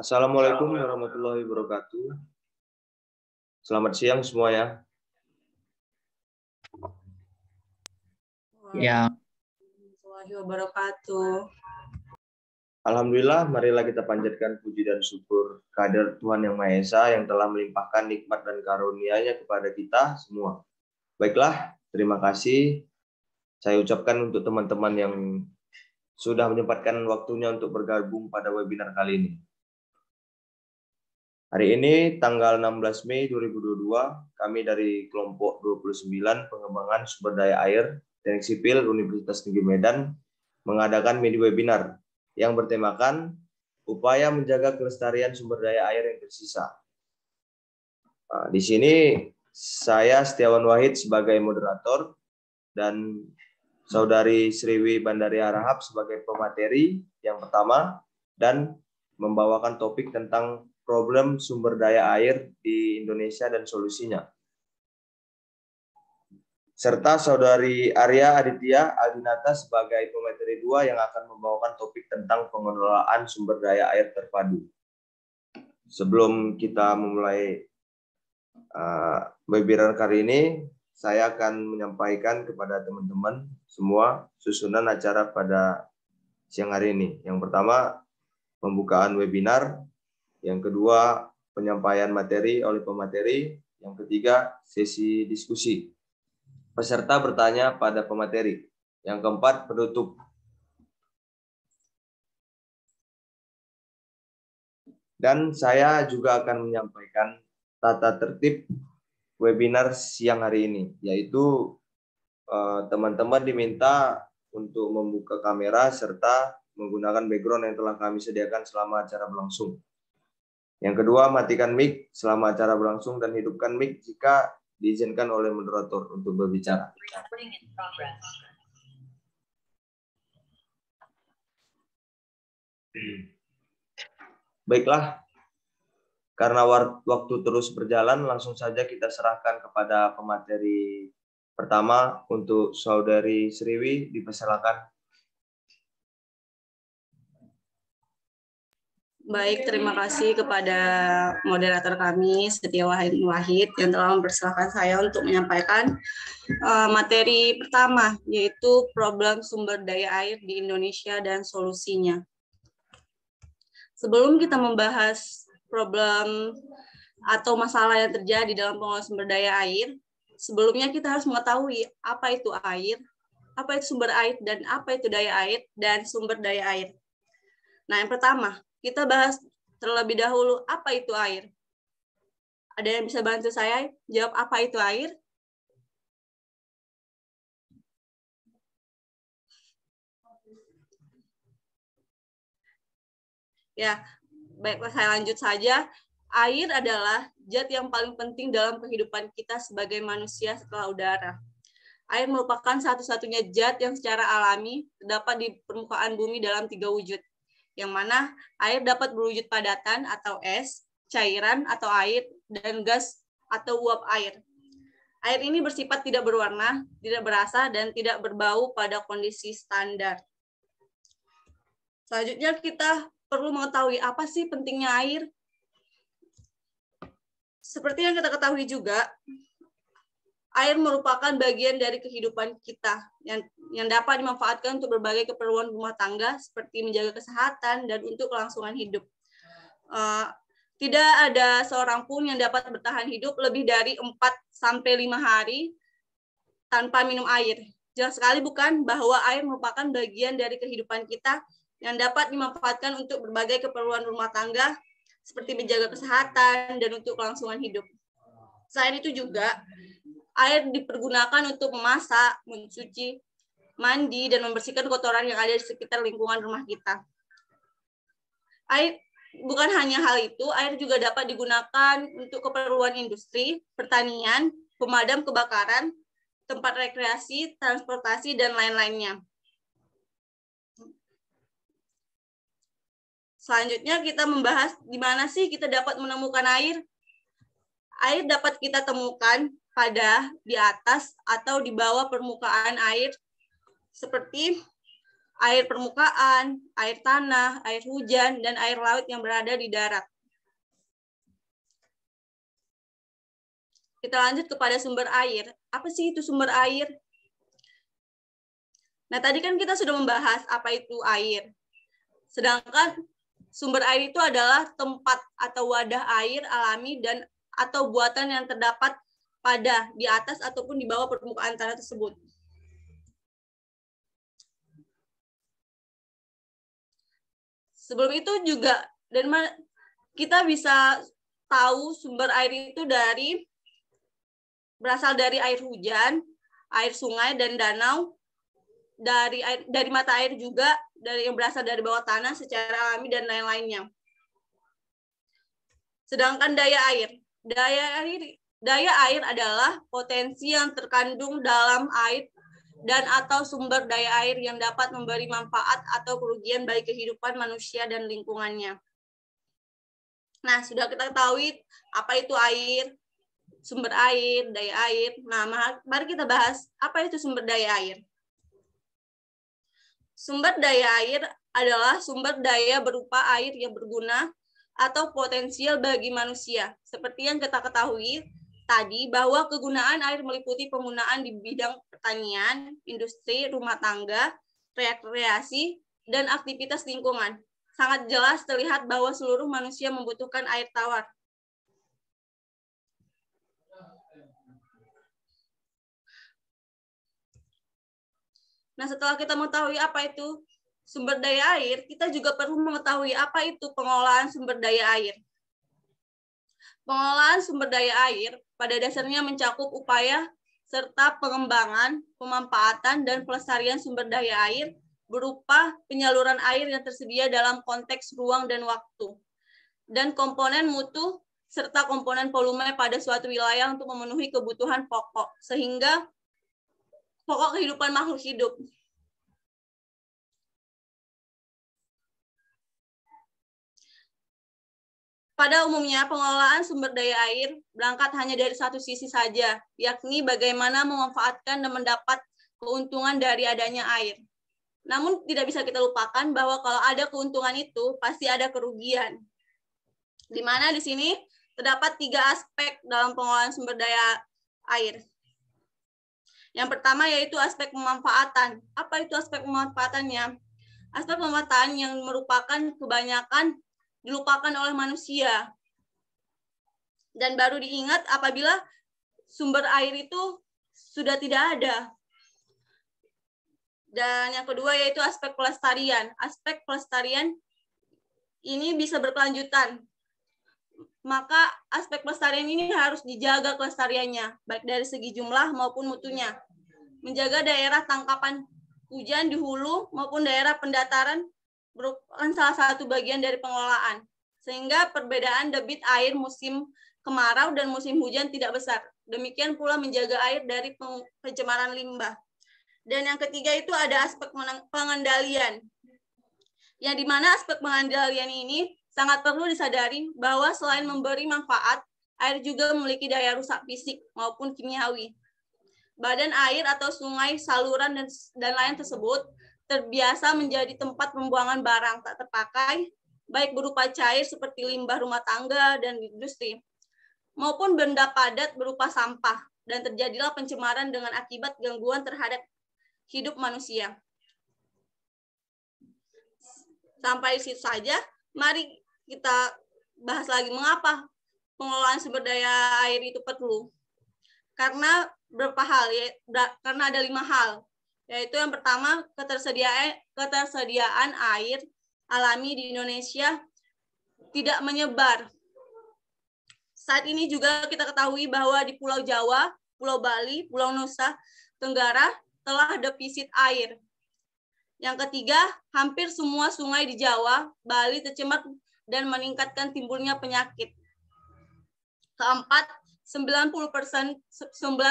Assalamualaikum warahmatullahi wabarakatuh. Selamat siang semua ya. Ya. wabarakatuh. Alhamdulillah, marilah kita panjatkan puji dan syukur kader Tuhan Yang Maha Esa yang telah melimpahkan nikmat dan karunia-Nya kepada kita semua. Baiklah, terima kasih. Saya ucapkan untuk teman-teman yang sudah menyempatkan waktunya untuk bergabung pada webinar kali ini. Hari ini tanggal 16 Mei 2022, kami dari kelompok 29 pengembangan sumber daya air Teknik Sipil Universitas Negeri Medan mengadakan mini webinar yang bertemakan upaya menjaga kelestarian sumber daya air yang tersisa. Nah, di sini saya Setiawan Wahid sebagai moderator dan saudari Sriwi Bandari Arahab sebagai pemateri yang pertama dan membawakan topik tentang problem sumber daya air di Indonesia dan solusinya. Serta saudari Arya Aditya Adinata sebagai pemateri dua yang akan membawakan topik tentang pengelolaan sumber daya air terpadu. Sebelum kita memulai uh, webinar kali ini, saya akan menyampaikan kepada teman-teman semua susunan acara pada siang hari ini. Yang pertama, pembukaan webinar yang kedua, penyampaian materi oleh pemateri. Yang ketiga, sesi diskusi. Peserta bertanya pada pemateri. Yang keempat, penutup. Dan saya juga akan menyampaikan tata tertib webinar siang hari ini, yaitu eh, teman-teman diminta untuk membuka kamera serta menggunakan background yang telah kami sediakan selama acara berlangsung. Yang kedua, matikan mic selama acara berlangsung dan hidupkan mic jika diizinkan oleh moderator untuk berbicara. Baiklah, karena waktu terus berjalan, langsung saja kita serahkan kepada pemateri pertama untuk saudari Sriwi dipersilakan Baik, terima kasih kepada moderator kami, Setia Wahid, Wahid yang telah mempersilahkan saya untuk menyampaikan uh, materi pertama, yaitu problem sumber daya air di Indonesia dan solusinya. Sebelum kita membahas problem atau masalah yang terjadi dalam pengelolaan sumber daya air, sebelumnya kita harus mengetahui apa itu air, apa itu sumber air, dan apa itu daya air, dan sumber daya air. Nah, yang pertama, kita bahas terlebih dahulu apa itu air. Ada yang bisa bantu saya jawab apa itu air? Ya, baiklah saya lanjut saja. Air adalah zat yang paling penting dalam kehidupan kita sebagai manusia setelah udara. Air merupakan satu-satunya zat yang secara alami terdapat di permukaan bumi dalam tiga wujud, yang mana air dapat berwujud padatan atau es, cairan atau air, dan gas atau uap air. Air ini bersifat tidak berwarna, tidak berasa, dan tidak berbau pada kondisi standar. Selanjutnya kita perlu mengetahui apa sih pentingnya air. Seperti yang kita ketahui juga, air merupakan bagian dari kehidupan kita yang yang dapat dimanfaatkan untuk berbagai keperluan rumah tangga seperti menjaga kesehatan dan untuk kelangsungan hidup. Uh, tidak ada seorang pun yang dapat bertahan hidup lebih dari 4 sampai 5 hari tanpa minum air. Jelas sekali bukan bahwa air merupakan bagian dari kehidupan kita yang dapat dimanfaatkan untuk berbagai keperluan rumah tangga seperti menjaga kesehatan dan untuk kelangsungan hidup. Selain itu juga, Air dipergunakan untuk memasak, mencuci, mandi, dan membersihkan kotoran yang ada di sekitar lingkungan rumah kita. Air bukan hanya hal itu, air juga dapat digunakan untuk keperluan industri, pertanian, pemadam kebakaran, tempat rekreasi, transportasi, dan lain-lainnya. Selanjutnya kita membahas di mana sih kita dapat menemukan air. Air dapat kita temukan pada di atas atau di bawah permukaan air seperti air permukaan, air tanah, air hujan, dan air laut yang berada di darat. Kita lanjut kepada sumber air. Apa sih itu sumber air? Nah, tadi kan kita sudah membahas apa itu air. Sedangkan sumber air itu adalah tempat atau wadah air alami dan atau buatan yang terdapat pada di atas ataupun di bawah permukaan tanah tersebut. Sebelum itu juga dan kita bisa tahu sumber air itu dari berasal dari air hujan, air sungai dan danau, dari air, dari mata air juga, dari yang berasal dari bawah tanah secara alami dan lain-lainnya. Sedangkan daya air, daya air Daya air adalah potensi yang terkandung dalam air dan atau sumber daya air yang dapat memberi manfaat atau kerugian bagi kehidupan manusia dan lingkungannya. Nah, sudah kita ketahui apa itu air, sumber air, daya air. Nah, mari kita bahas apa itu sumber daya air. Sumber daya air adalah sumber daya berupa air yang berguna atau potensial bagi manusia. Seperti yang kita ketahui, tadi bahwa kegunaan air meliputi penggunaan di bidang pertanian, industri, rumah tangga, rekreasi, dan aktivitas lingkungan. Sangat jelas terlihat bahwa seluruh manusia membutuhkan air tawar. Nah, setelah kita mengetahui apa itu sumber daya air, kita juga perlu mengetahui apa itu pengolahan sumber daya air. Pengolahan sumber daya air pada dasarnya mencakup upaya serta pengembangan, pemanfaatan, dan pelestarian sumber daya air berupa penyaluran air yang tersedia dalam konteks ruang dan waktu, dan komponen mutu serta komponen volume pada suatu wilayah untuk memenuhi kebutuhan pokok, sehingga pokok kehidupan makhluk hidup. Pada umumnya, pengelolaan sumber daya air berangkat hanya dari satu sisi saja, yakni bagaimana memanfaatkan dan mendapat keuntungan dari adanya air. Namun tidak bisa kita lupakan bahwa kalau ada keuntungan itu, pasti ada kerugian. Di mana di sini terdapat tiga aspek dalam pengelolaan sumber daya air. Yang pertama yaitu aspek pemanfaatan. Apa itu aspek pemanfaatannya? Aspek pemanfaatan yang merupakan kebanyakan dilupakan oleh manusia dan baru diingat apabila sumber air itu sudah tidak ada. Dan yang kedua yaitu aspek pelestarian. Aspek pelestarian ini bisa berkelanjutan. Maka aspek pelestarian ini harus dijaga kelestariannya, baik dari segi jumlah maupun mutunya. Menjaga daerah tangkapan hujan di hulu maupun daerah pendataran merupakan salah satu bagian dari pengelolaan. Sehingga perbedaan debit air musim kemarau dan musim hujan tidak besar. Demikian pula menjaga air dari pencemaran limbah. Dan yang ketiga itu ada aspek pengendalian. Yang dimana aspek pengendalian ini sangat perlu disadari bahwa selain memberi manfaat, air juga memiliki daya rusak fisik maupun kimiawi. Badan air atau sungai, saluran, dan, dan lain tersebut terbiasa menjadi tempat pembuangan barang tak terpakai, baik berupa cair seperti limbah rumah tangga dan industri, maupun benda padat berupa sampah, dan terjadilah pencemaran dengan akibat gangguan terhadap hidup manusia. Sampai situ saja, mari kita bahas lagi mengapa pengelolaan sumber daya air itu perlu. Karena berapa hal ya? Karena ada lima hal yaitu yang pertama ketersediaan ketersediaan air alami di Indonesia tidak menyebar. Saat ini juga kita ketahui bahwa di Pulau Jawa, Pulau Bali, Pulau Nusa Tenggara telah defisit air. Yang ketiga, hampir semua sungai di Jawa, Bali tercemar dan meningkatkan timbulnya penyakit. Keempat, 90%,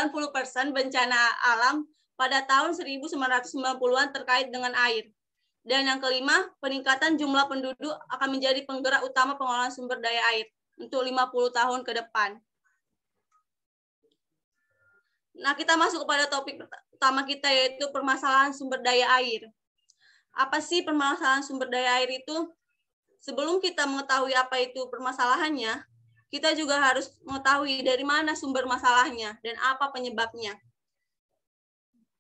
persen bencana alam pada tahun 1990-an terkait dengan air. Dan yang kelima, peningkatan jumlah penduduk akan menjadi penggerak utama pengolahan sumber daya air untuk 50 tahun ke depan. Nah, kita masuk kepada topik utama kita yaitu permasalahan sumber daya air. Apa sih permasalahan sumber daya air itu? Sebelum kita mengetahui apa itu permasalahannya, kita juga harus mengetahui dari mana sumber masalahnya dan apa penyebabnya.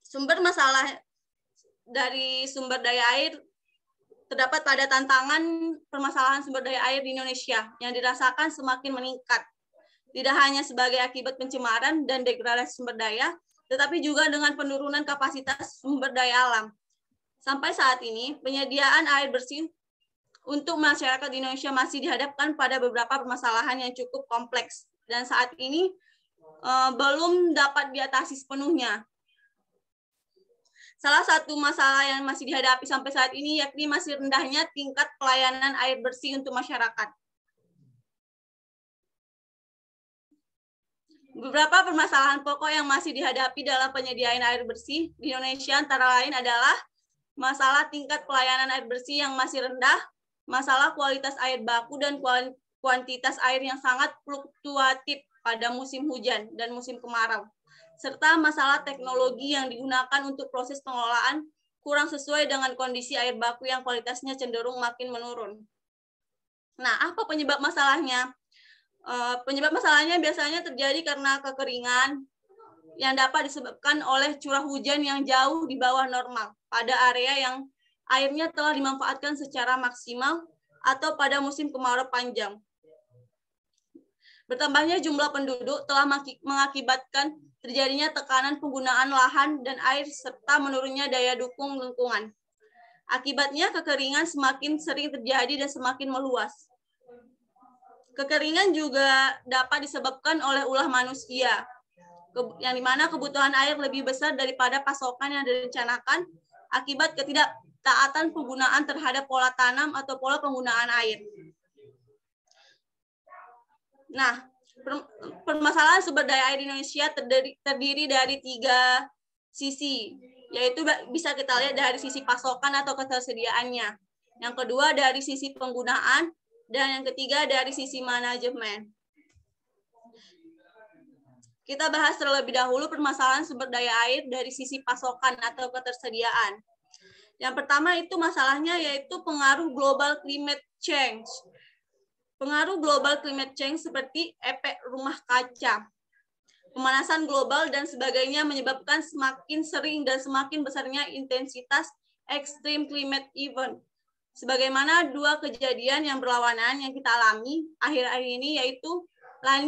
Sumber masalah dari sumber daya air terdapat pada tantangan permasalahan sumber daya air di Indonesia yang dirasakan semakin meningkat. Tidak hanya sebagai akibat pencemaran dan degradasi sumber daya, tetapi juga dengan penurunan kapasitas sumber daya alam. Sampai saat ini, penyediaan air bersih untuk masyarakat di Indonesia masih dihadapkan pada beberapa permasalahan yang cukup kompleks dan saat ini eh, belum dapat diatasi sepenuhnya. Salah satu masalah yang masih dihadapi sampai saat ini yakni masih rendahnya tingkat pelayanan air bersih untuk masyarakat. Beberapa permasalahan pokok yang masih dihadapi dalam penyediaan air bersih di Indonesia antara lain adalah masalah tingkat pelayanan air bersih yang masih rendah, masalah kualitas air baku dan kuantitas air yang sangat fluktuatif pada musim hujan dan musim kemarau serta masalah teknologi yang digunakan untuk proses pengelolaan kurang sesuai dengan kondisi air baku yang kualitasnya cenderung makin menurun. Nah, apa penyebab masalahnya? Eh, penyebab masalahnya biasanya terjadi karena kekeringan yang dapat disebabkan oleh curah hujan yang jauh di bawah normal pada area yang airnya telah dimanfaatkan secara maksimal atau pada musim kemarau panjang. Bertambahnya jumlah penduduk telah mengakibatkan terjadinya tekanan penggunaan lahan dan air serta menurunnya daya dukung lingkungan. Akibatnya kekeringan semakin sering terjadi dan semakin meluas. Kekeringan juga dapat disebabkan oleh ulah manusia, yang dimana kebutuhan air lebih besar daripada pasokan yang direncanakan akibat ketidaktaatan penggunaan terhadap pola tanam atau pola penggunaan air. Nah, permasalahan sumber daya air di Indonesia terdiri, terdiri dari tiga sisi, yaitu bisa kita lihat dari sisi pasokan atau ketersediaannya. Yang kedua dari sisi penggunaan, dan yang ketiga dari sisi manajemen. Kita bahas terlebih dahulu permasalahan sumber daya air dari sisi pasokan atau ketersediaan. Yang pertama itu masalahnya yaitu pengaruh global climate change pengaruh global climate change seperti efek rumah kaca, pemanasan global dan sebagainya menyebabkan semakin sering dan semakin besarnya intensitas extreme climate event. Sebagaimana dua kejadian yang berlawanan yang kita alami akhir-akhir ini yaitu La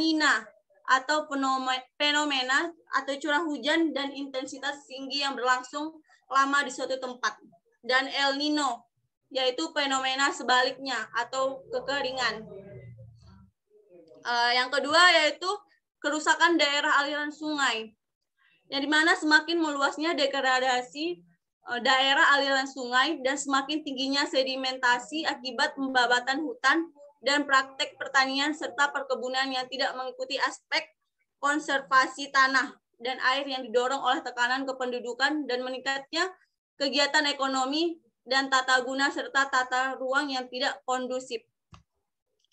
atau fenomena atau curah hujan dan intensitas tinggi yang berlangsung lama di suatu tempat dan El Nino yaitu fenomena sebaliknya atau kekeringan. Uh, yang kedua yaitu kerusakan daerah aliran sungai, yang dimana semakin meluasnya degradasi eh, daerah aliran sungai dan semakin tingginya sedimentasi akibat pembabatan hutan dan praktek pertanian serta perkebunan yang tidak mengikuti aspek konservasi tanah dan air yang didorong oleh tekanan kependudukan dan meningkatnya kegiatan ekonomi dan tata guna serta tata ruang yang tidak kondusif.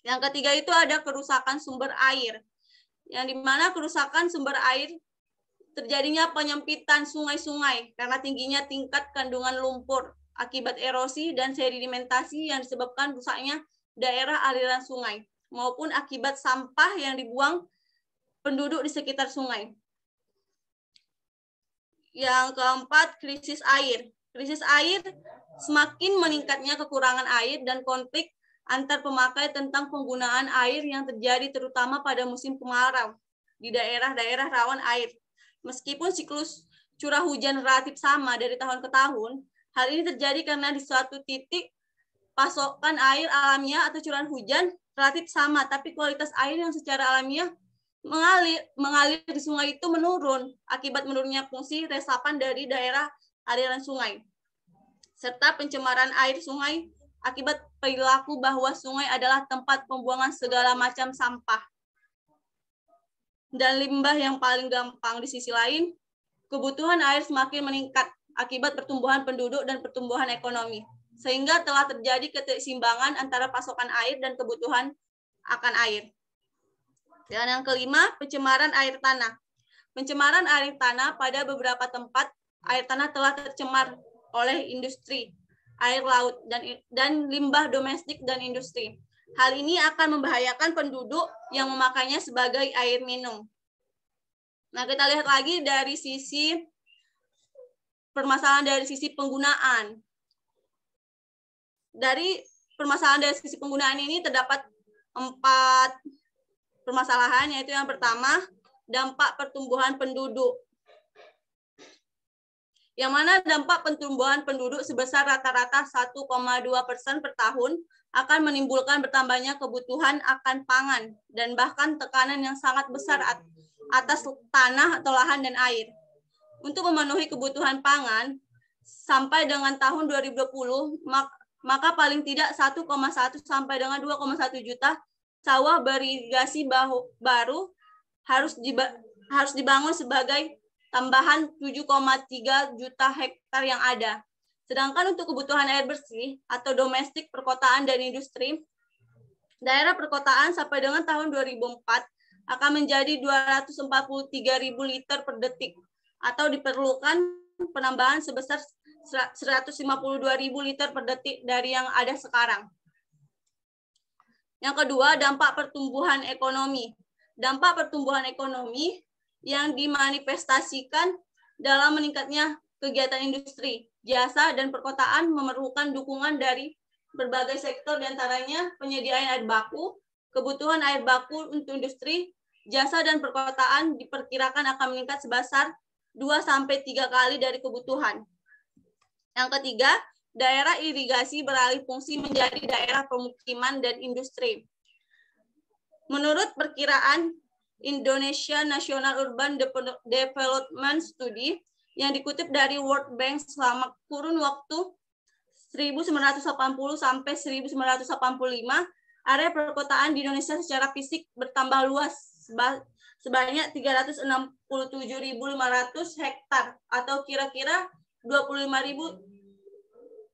Yang ketiga itu ada kerusakan sumber air, yang dimana kerusakan sumber air terjadinya penyempitan sungai-sungai karena tingginya tingkat kandungan lumpur akibat erosi dan sedimentasi yang disebabkan rusaknya daerah aliran sungai maupun akibat sampah yang dibuang penduduk di sekitar sungai. Yang keempat, krisis air. Krisis air semakin meningkatnya kekurangan air dan konflik antar pemakai tentang penggunaan air yang terjadi terutama pada musim kemarau di daerah-daerah rawan air. Meskipun siklus curah hujan relatif sama dari tahun ke tahun, hal ini terjadi karena di suatu titik pasokan air alamiah atau curahan hujan relatif sama, tapi kualitas air yang secara alamiah mengalir mengalir di sungai itu menurun akibat menurunnya fungsi resapan dari daerah aliran sungai serta pencemaran air sungai akibat perilaku bahwa sungai adalah tempat pembuangan segala macam sampah dan limbah yang paling gampang. Di sisi lain, kebutuhan air semakin meningkat akibat pertumbuhan penduduk dan pertumbuhan ekonomi, sehingga telah terjadi keseimbangan antara pasokan air dan kebutuhan akan air. Dan yang kelima, pencemaran air tanah. Pencemaran air tanah pada beberapa tempat, air tanah telah tercemar oleh industri, air laut dan dan limbah domestik dan industri. Hal ini akan membahayakan penduduk yang memakainya sebagai air minum. Nah, kita lihat lagi dari sisi permasalahan dari sisi penggunaan. Dari permasalahan dari sisi penggunaan ini terdapat empat permasalahan, yaitu yang pertama, dampak pertumbuhan penduduk yang mana dampak pertumbuhan penduduk sebesar rata-rata 1,2 persen per tahun akan menimbulkan bertambahnya kebutuhan akan pangan dan bahkan tekanan yang sangat besar atas tanah atau lahan dan air. Untuk memenuhi kebutuhan pangan, sampai dengan tahun 2020, maka paling tidak 1,1 sampai dengan 2,1 juta sawah berigasi baru harus dibangun sebagai tambahan 7,3 juta hektar yang ada. Sedangkan untuk kebutuhan air bersih atau domestik perkotaan dan industri, daerah perkotaan sampai dengan tahun 2004 akan menjadi 243.000 liter per detik atau diperlukan penambahan sebesar 152.000 liter per detik dari yang ada sekarang. Yang kedua, dampak pertumbuhan ekonomi. Dampak pertumbuhan ekonomi yang dimanifestasikan dalam meningkatnya kegiatan industri, jasa, dan perkotaan memerlukan dukungan dari berbagai sektor diantaranya penyediaan air baku, kebutuhan air baku untuk industri, jasa, dan perkotaan diperkirakan akan meningkat sebesar 2-3 kali dari kebutuhan. Yang ketiga, daerah irigasi beralih fungsi menjadi daerah pemukiman dan industri. Menurut perkiraan Indonesia National Urban Development Study yang dikutip dari World Bank selama kurun waktu 1980 sampai 1985, area perkotaan di Indonesia secara fisik bertambah luas sebanyak 367.500 hektar atau kira-kira 25.000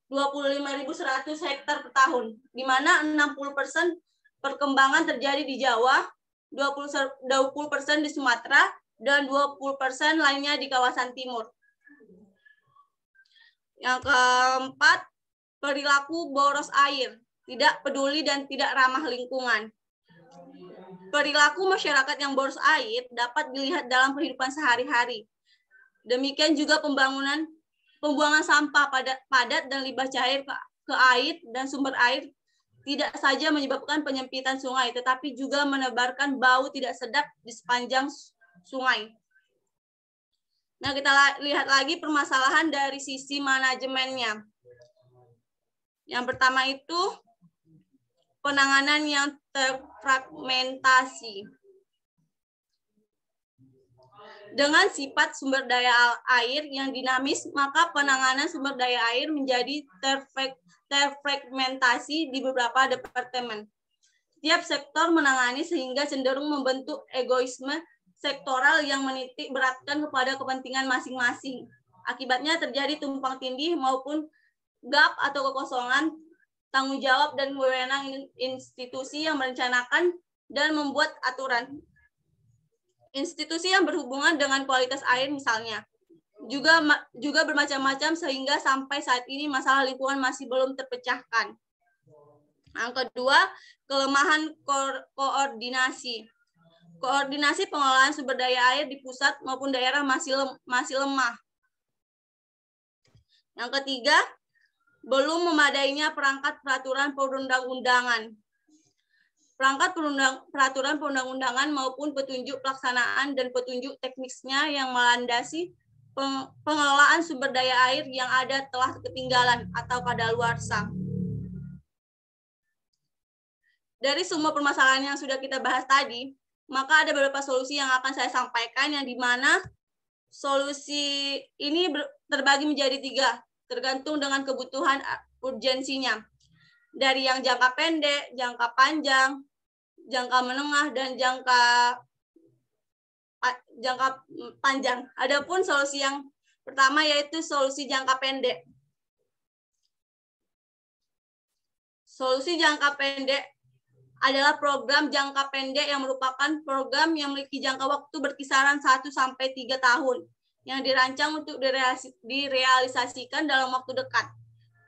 25.100 hektar per tahun, di mana 60 persen perkembangan terjadi di Jawa, 20 persen di Sumatera, dan 20 persen lainnya di kawasan timur. Yang keempat, perilaku boros air, tidak peduli dan tidak ramah lingkungan. Perilaku masyarakat yang boros air dapat dilihat dalam kehidupan sehari-hari. Demikian juga pembangunan pembuangan sampah padat, padat dan limbah cair ke air dan sumber air tidak saja menyebabkan penyempitan sungai, tetapi juga menebarkan bau tidak sedap di sepanjang sungai. Nah, kita lihat lagi permasalahan dari sisi manajemennya. Yang pertama itu penanganan yang terfragmentasi. Dengan sifat sumber daya air yang dinamis, maka penanganan sumber daya air menjadi terfragmentasi terfragmentasi di beberapa departemen. Setiap sektor menangani sehingga cenderung membentuk egoisme sektoral yang menitik beratkan kepada kepentingan masing-masing. Akibatnya terjadi tumpang tindih maupun gap atau kekosongan tanggung jawab dan wewenang institusi yang merencanakan dan membuat aturan. Institusi yang berhubungan dengan kualitas air misalnya, juga juga bermacam-macam sehingga sampai saat ini masalah lingkungan masih belum terpecahkan. Yang kedua, kelemahan ko koordinasi. Koordinasi pengelolaan sumber daya air di pusat maupun daerah masih lem masih lemah. Yang ketiga, belum memadainya perangkat peraturan perundang-undangan. Perangkat perundang, peraturan perundang-undangan maupun petunjuk pelaksanaan dan petunjuk teknisnya yang melandasi pengelolaan sumber daya air yang ada telah ketinggalan atau pada luar sang. Dari semua permasalahan yang sudah kita bahas tadi, maka ada beberapa solusi yang akan saya sampaikan yang dimana solusi ini terbagi menjadi tiga, tergantung dengan kebutuhan urgensinya. Dari yang jangka pendek, jangka panjang, jangka menengah, dan jangka jangka mm, panjang. Adapun solusi yang pertama yaitu solusi jangka pendek. Solusi jangka pendek adalah program jangka pendek yang merupakan program yang memiliki jangka waktu berkisaran 1 sampai 3 tahun yang dirancang untuk direalisasikan dalam waktu dekat.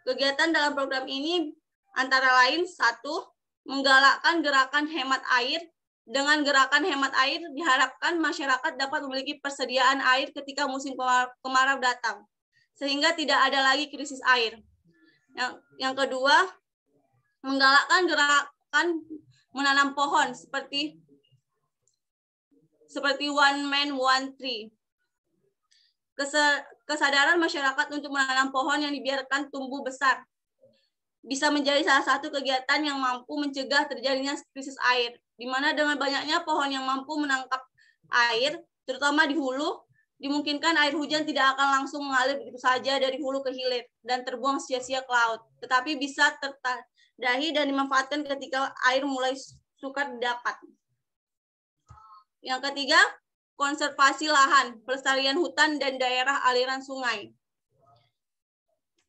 Kegiatan dalam program ini antara lain satu menggalakkan gerakan hemat air dengan gerakan hemat air, diharapkan masyarakat dapat memiliki persediaan air ketika musim kemarau datang, sehingga tidak ada lagi krisis air. Yang, yang kedua, menggalakkan gerakan menanam pohon seperti seperti one man one tree. Kesadaran masyarakat untuk menanam pohon yang dibiarkan tumbuh besar bisa menjadi salah satu kegiatan yang mampu mencegah terjadinya krisis air di mana dengan banyaknya pohon yang mampu menangkap air, terutama di hulu, dimungkinkan air hujan tidak akan langsung mengalir begitu saja dari hulu ke hilir dan terbuang sia-sia ke laut, tetapi bisa tertadahi dan dimanfaatkan ketika air mulai sukar didapat. Yang ketiga, konservasi lahan, pelestarian hutan dan daerah aliran sungai.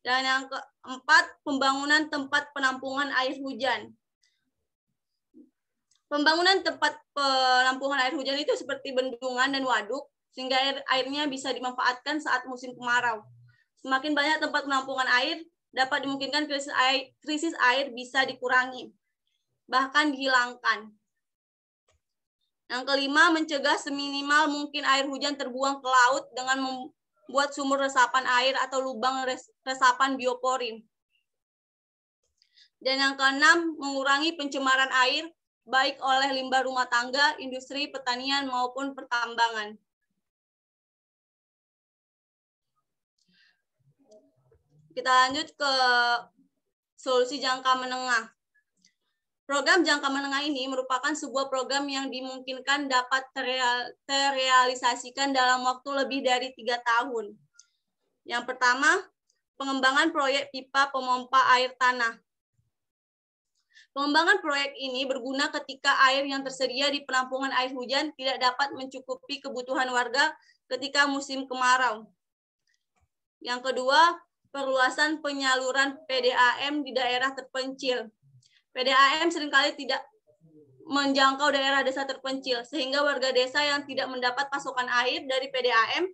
Dan yang keempat, pembangunan tempat penampungan air hujan. Pembangunan tempat penampungan air hujan itu seperti bendungan dan waduk, sehingga air airnya bisa dimanfaatkan saat musim kemarau. Semakin banyak tempat penampungan air, dapat dimungkinkan krisis air, krisis air bisa dikurangi, bahkan dihilangkan. Yang kelima, mencegah seminimal mungkin air hujan terbuang ke laut dengan membuat sumur resapan air atau lubang resapan bioporin. Dan yang keenam, mengurangi pencemaran air baik oleh limbah rumah tangga, industri, pertanian, maupun pertambangan. Kita lanjut ke solusi jangka menengah. Program jangka menengah ini merupakan sebuah program yang dimungkinkan dapat terrealisasikan dalam waktu lebih dari tiga tahun. Yang pertama, pengembangan proyek pipa pemompa air tanah Pengembangan proyek ini berguna ketika air yang tersedia di penampungan air hujan tidak dapat mencukupi kebutuhan warga ketika musim kemarau. Yang kedua, perluasan penyaluran PDAM di daerah terpencil. PDAM seringkali tidak menjangkau daerah desa terpencil, sehingga warga desa yang tidak mendapat pasokan air dari PDAM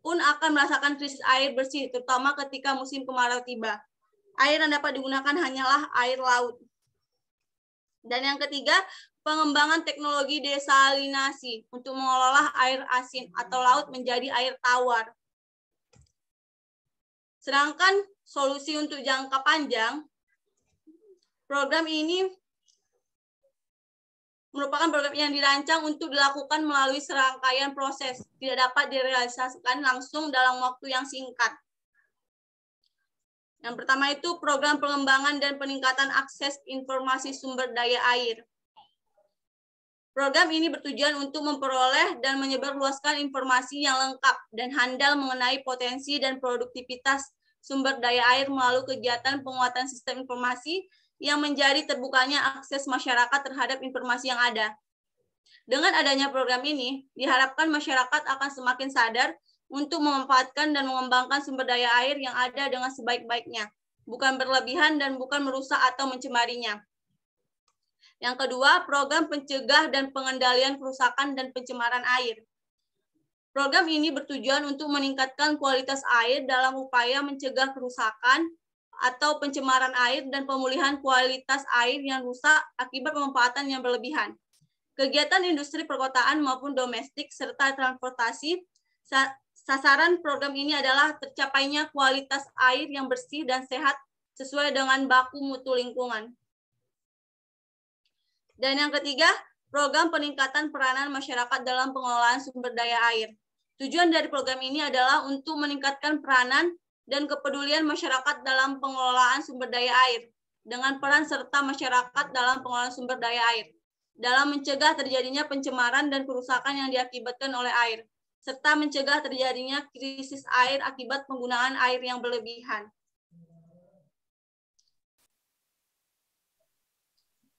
pun akan merasakan krisis air bersih, terutama ketika musim kemarau tiba. Air yang dapat digunakan hanyalah air laut. Dan yang ketiga, pengembangan teknologi desalinasi untuk mengolah air asin atau laut menjadi air tawar. Sedangkan solusi untuk jangka panjang, program ini merupakan program yang dirancang untuk dilakukan melalui serangkaian proses, tidak dapat direalisasikan langsung dalam waktu yang singkat. Yang pertama itu program pengembangan dan peningkatan akses informasi sumber daya air. Program ini bertujuan untuk memperoleh dan menyebarluaskan informasi yang lengkap dan handal mengenai potensi dan produktivitas sumber daya air melalui kegiatan penguatan sistem informasi yang menjadi terbukanya akses masyarakat terhadap informasi yang ada. Dengan adanya program ini, diharapkan masyarakat akan semakin sadar untuk memanfaatkan dan mengembangkan sumber daya air yang ada dengan sebaik-baiknya, bukan berlebihan dan bukan merusak atau mencemarinya. Yang kedua, program pencegah dan pengendalian kerusakan dan pencemaran air. Program ini bertujuan untuk meningkatkan kualitas air dalam upaya mencegah kerusakan atau pencemaran air dan pemulihan kualitas air yang rusak akibat pemanfaatan yang berlebihan. Kegiatan industri perkotaan maupun domestik serta transportasi Sasaran program ini adalah tercapainya kualitas air yang bersih dan sehat sesuai dengan baku mutu lingkungan. Dan yang ketiga, program peningkatan peranan masyarakat dalam pengelolaan sumber daya air. Tujuan dari program ini adalah untuk meningkatkan peranan dan kepedulian masyarakat dalam pengelolaan sumber daya air dengan peran serta masyarakat dalam pengelolaan sumber daya air dalam mencegah terjadinya pencemaran dan kerusakan yang diakibatkan oleh air serta mencegah terjadinya krisis air akibat penggunaan air yang berlebihan.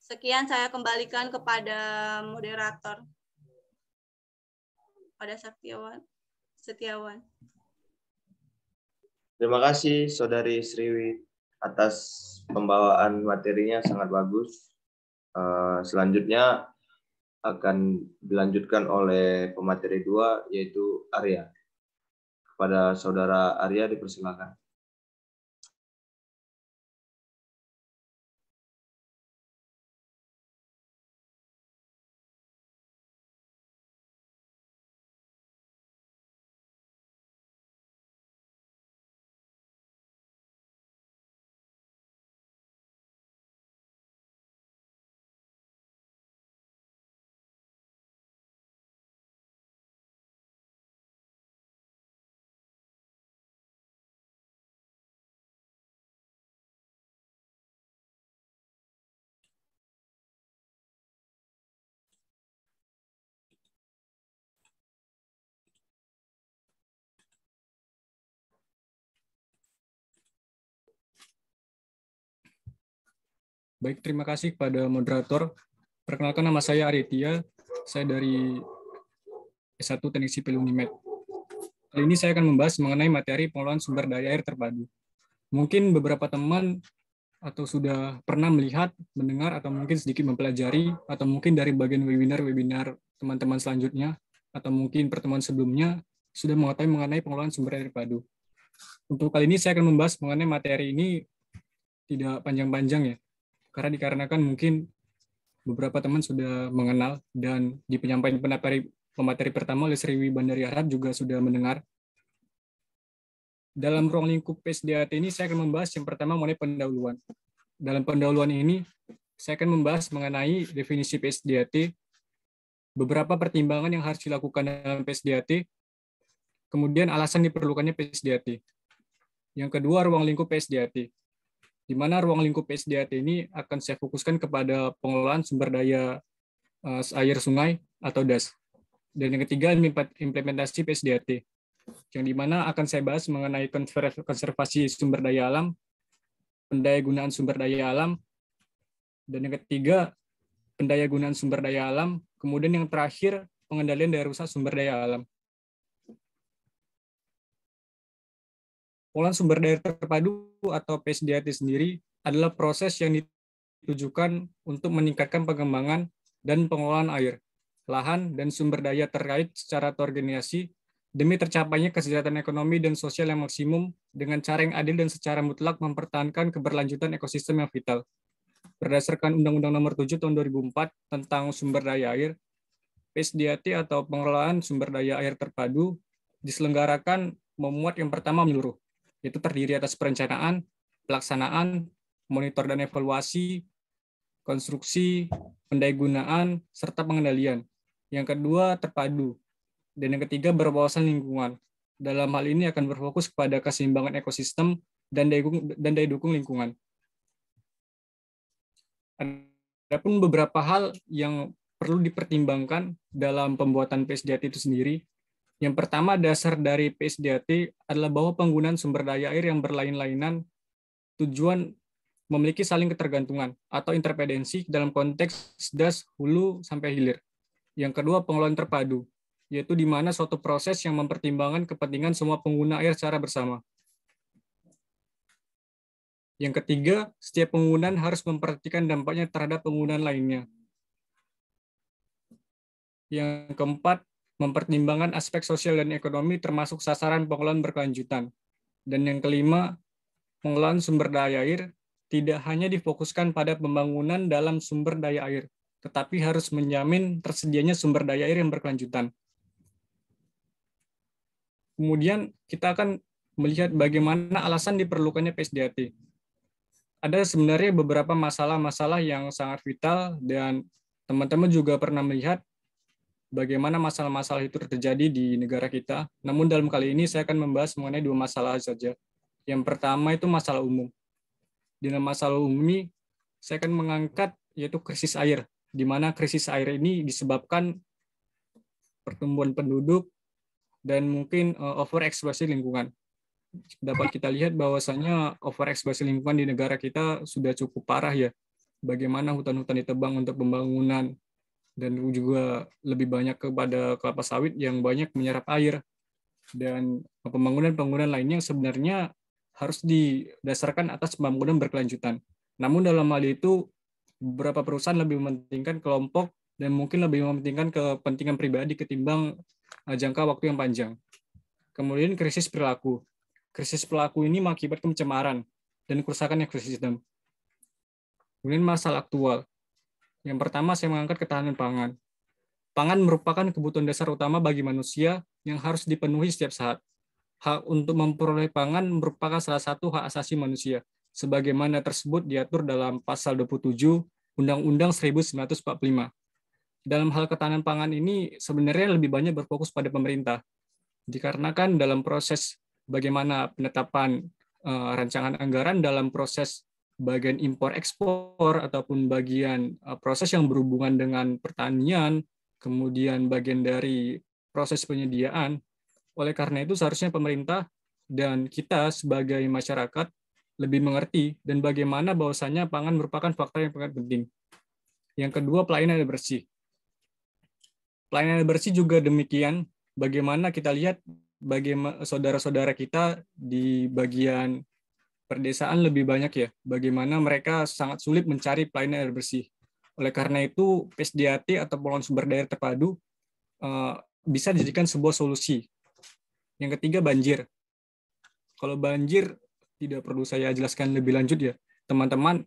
Sekian saya kembalikan kepada moderator. Pada Setiawan. Setiawan. Terima kasih Saudari Sriwi atas pembawaan materinya sangat bagus. Eh, selanjutnya akan dilanjutkan oleh pemateri dua yaitu Arya. Kepada saudara Arya dipersilakan. Baik, terima kasih kepada moderator. Perkenalkan nama saya Aritia, saya dari S1 Teknik Sipil Unimed. Kali ini saya akan membahas mengenai materi pengelolaan sumber daya air terpadu. Mungkin beberapa teman atau sudah pernah melihat, mendengar, atau mungkin sedikit mempelajari, atau mungkin dari bagian webinar-webinar teman-teman selanjutnya, atau mungkin pertemuan sebelumnya, sudah mengetahui mengenai pengelolaan sumber air terpadu. Untuk kali ini saya akan membahas mengenai materi ini tidak panjang-panjang ya, karena dikarenakan mungkin beberapa teman sudah mengenal dan di penyampaian pendapat pemateri pertama oleh Sriwi Bandari Arab juga sudah mendengar. Dalam ruang lingkup PSDAT ini saya akan membahas yang pertama mengenai pendahuluan. Dalam pendahuluan ini saya akan membahas mengenai definisi PSDAT, beberapa pertimbangan yang harus dilakukan dalam PSDAT, kemudian alasan diperlukannya PSDAT. Yang kedua, ruang lingkup PSDAT di mana ruang lingkup PSDAT ini akan saya fokuskan kepada pengelolaan sumber daya uh, air sungai atau DAS. Dan yang ketiga, implementasi PSDAT, yang mana akan saya bahas mengenai konservasi sumber daya alam, pendaya gunaan sumber daya alam, dan yang ketiga, pendaya gunaan sumber daya alam, kemudian yang terakhir, pengendalian dari rusak sumber daya alam. Pengolahan sumber daya terpadu atau PSDAT sendiri adalah proses yang ditujukan untuk meningkatkan pengembangan dan pengolahan air, lahan, dan sumber daya terkait secara terorganisasi demi tercapainya kesejahteraan ekonomi dan sosial yang maksimum dengan cara yang adil dan secara mutlak mempertahankan keberlanjutan ekosistem yang vital. Berdasarkan Undang-Undang Nomor 7 Tahun 2004 tentang Sumber Daya Air, PSDAT atau Pengelolaan Sumber Daya Air Terpadu diselenggarakan memuat yang pertama menyeluruh, itu terdiri atas perencanaan, pelaksanaan, monitor dan evaluasi, konstruksi, pendayagunaan, serta pengendalian. Yang kedua, terpadu. Dan yang ketiga, berwawasan lingkungan. Dalam hal ini akan berfokus kepada keseimbangan ekosistem dan daya, dan daya dukung lingkungan. Adapun beberapa hal yang perlu dipertimbangkan dalam pembuatan PSDAT itu sendiri, yang pertama dasar dari PSDAT adalah bahwa penggunaan sumber daya air yang berlain-lainan tujuan memiliki saling ketergantungan atau interdependensi dalam konteks das hulu sampai hilir. Yang kedua pengelolaan terpadu, yaitu di mana suatu proses yang mempertimbangkan kepentingan semua pengguna air secara bersama. Yang ketiga, setiap penggunaan harus memperhatikan dampaknya terhadap penggunaan lainnya. Yang keempat, mempertimbangkan aspek sosial dan ekonomi termasuk sasaran pengelolaan berkelanjutan. Dan yang kelima, pengelolaan sumber daya air tidak hanya difokuskan pada pembangunan dalam sumber daya air, tetapi harus menjamin tersedianya sumber daya air yang berkelanjutan. Kemudian kita akan melihat bagaimana alasan diperlukannya PSDAT. Ada sebenarnya beberapa masalah-masalah yang sangat vital dan teman-teman juga pernah melihat bagaimana masalah-masalah itu terjadi di negara kita. Namun dalam kali ini saya akan membahas mengenai dua masalah saja. Yang pertama itu masalah umum. Di dalam masalah umum ini saya akan mengangkat yaitu krisis air, di mana krisis air ini disebabkan pertumbuhan penduduk dan mungkin eh, overeksploitasi lingkungan. Dapat kita lihat bahwasanya overeksploitasi lingkungan di negara kita sudah cukup parah ya. Bagaimana hutan-hutan ditebang untuk pembangunan, dan juga lebih banyak kepada kelapa sawit yang banyak menyerap air dan pembangunan-pembangunan lainnya yang sebenarnya harus didasarkan atas pembangunan berkelanjutan. Namun dalam hal itu beberapa perusahaan lebih mementingkan kelompok dan mungkin lebih mementingkan kepentingan pribadi ketimbang eh, jangka waktu yang panjang. Kemudian krisis perilaku. Krisis perilaku ini mengakibatkan pencemaran dan kerusakan ekosistem. Kemudian masalah aktual. Yang pertama, saya mengangkat ketahanan pangan. Pangan merupakan kebutuhan dasar utama bagi manusia yang harus dipenuhi setiap saat. Hak untuk memperoleh pangan merupakan salah satu hak asasi manusia, sebagaimana tersebut diatur dalam Pasal 27 Undang-Undang 1945. Dalam hal ketahanan pangan ini sebenarnya lebih banyak berfokus pada pemerintah, dikarenakan dalam proses bagaimana penetapan uh, rancangan anggaran dalam proses bagian impor ekspor ataupun bagian eh, proses yang berhubungan dengan pertanian, kemudian bagian dari proses penyediaan. Oleh karena itu seharusnya pemerintah dan kita sebagai masyarakat lebih mengerti dan bagaimana bahwasanya pangan merupakan faktor yang sangat penting. Yang kedua, pelayanan yang bersih. Pelayanan yang bersih juga demikian. Bagaimana kita lihat bagaimana saudara-saudara kita di bagian perdesaan lebih banyak ya, bagaimana mereka sangat sulit mencari pelayanan air bersih. Oleh karena itu, PSDAT atau pengelolaan sumber daya terpadu uh, bisa dijadikan sebuah solusi. Yang ketiga, banjir. Kalau banjir, tidak perlu saya jelaskan lebih lanjut ya. Teman-teman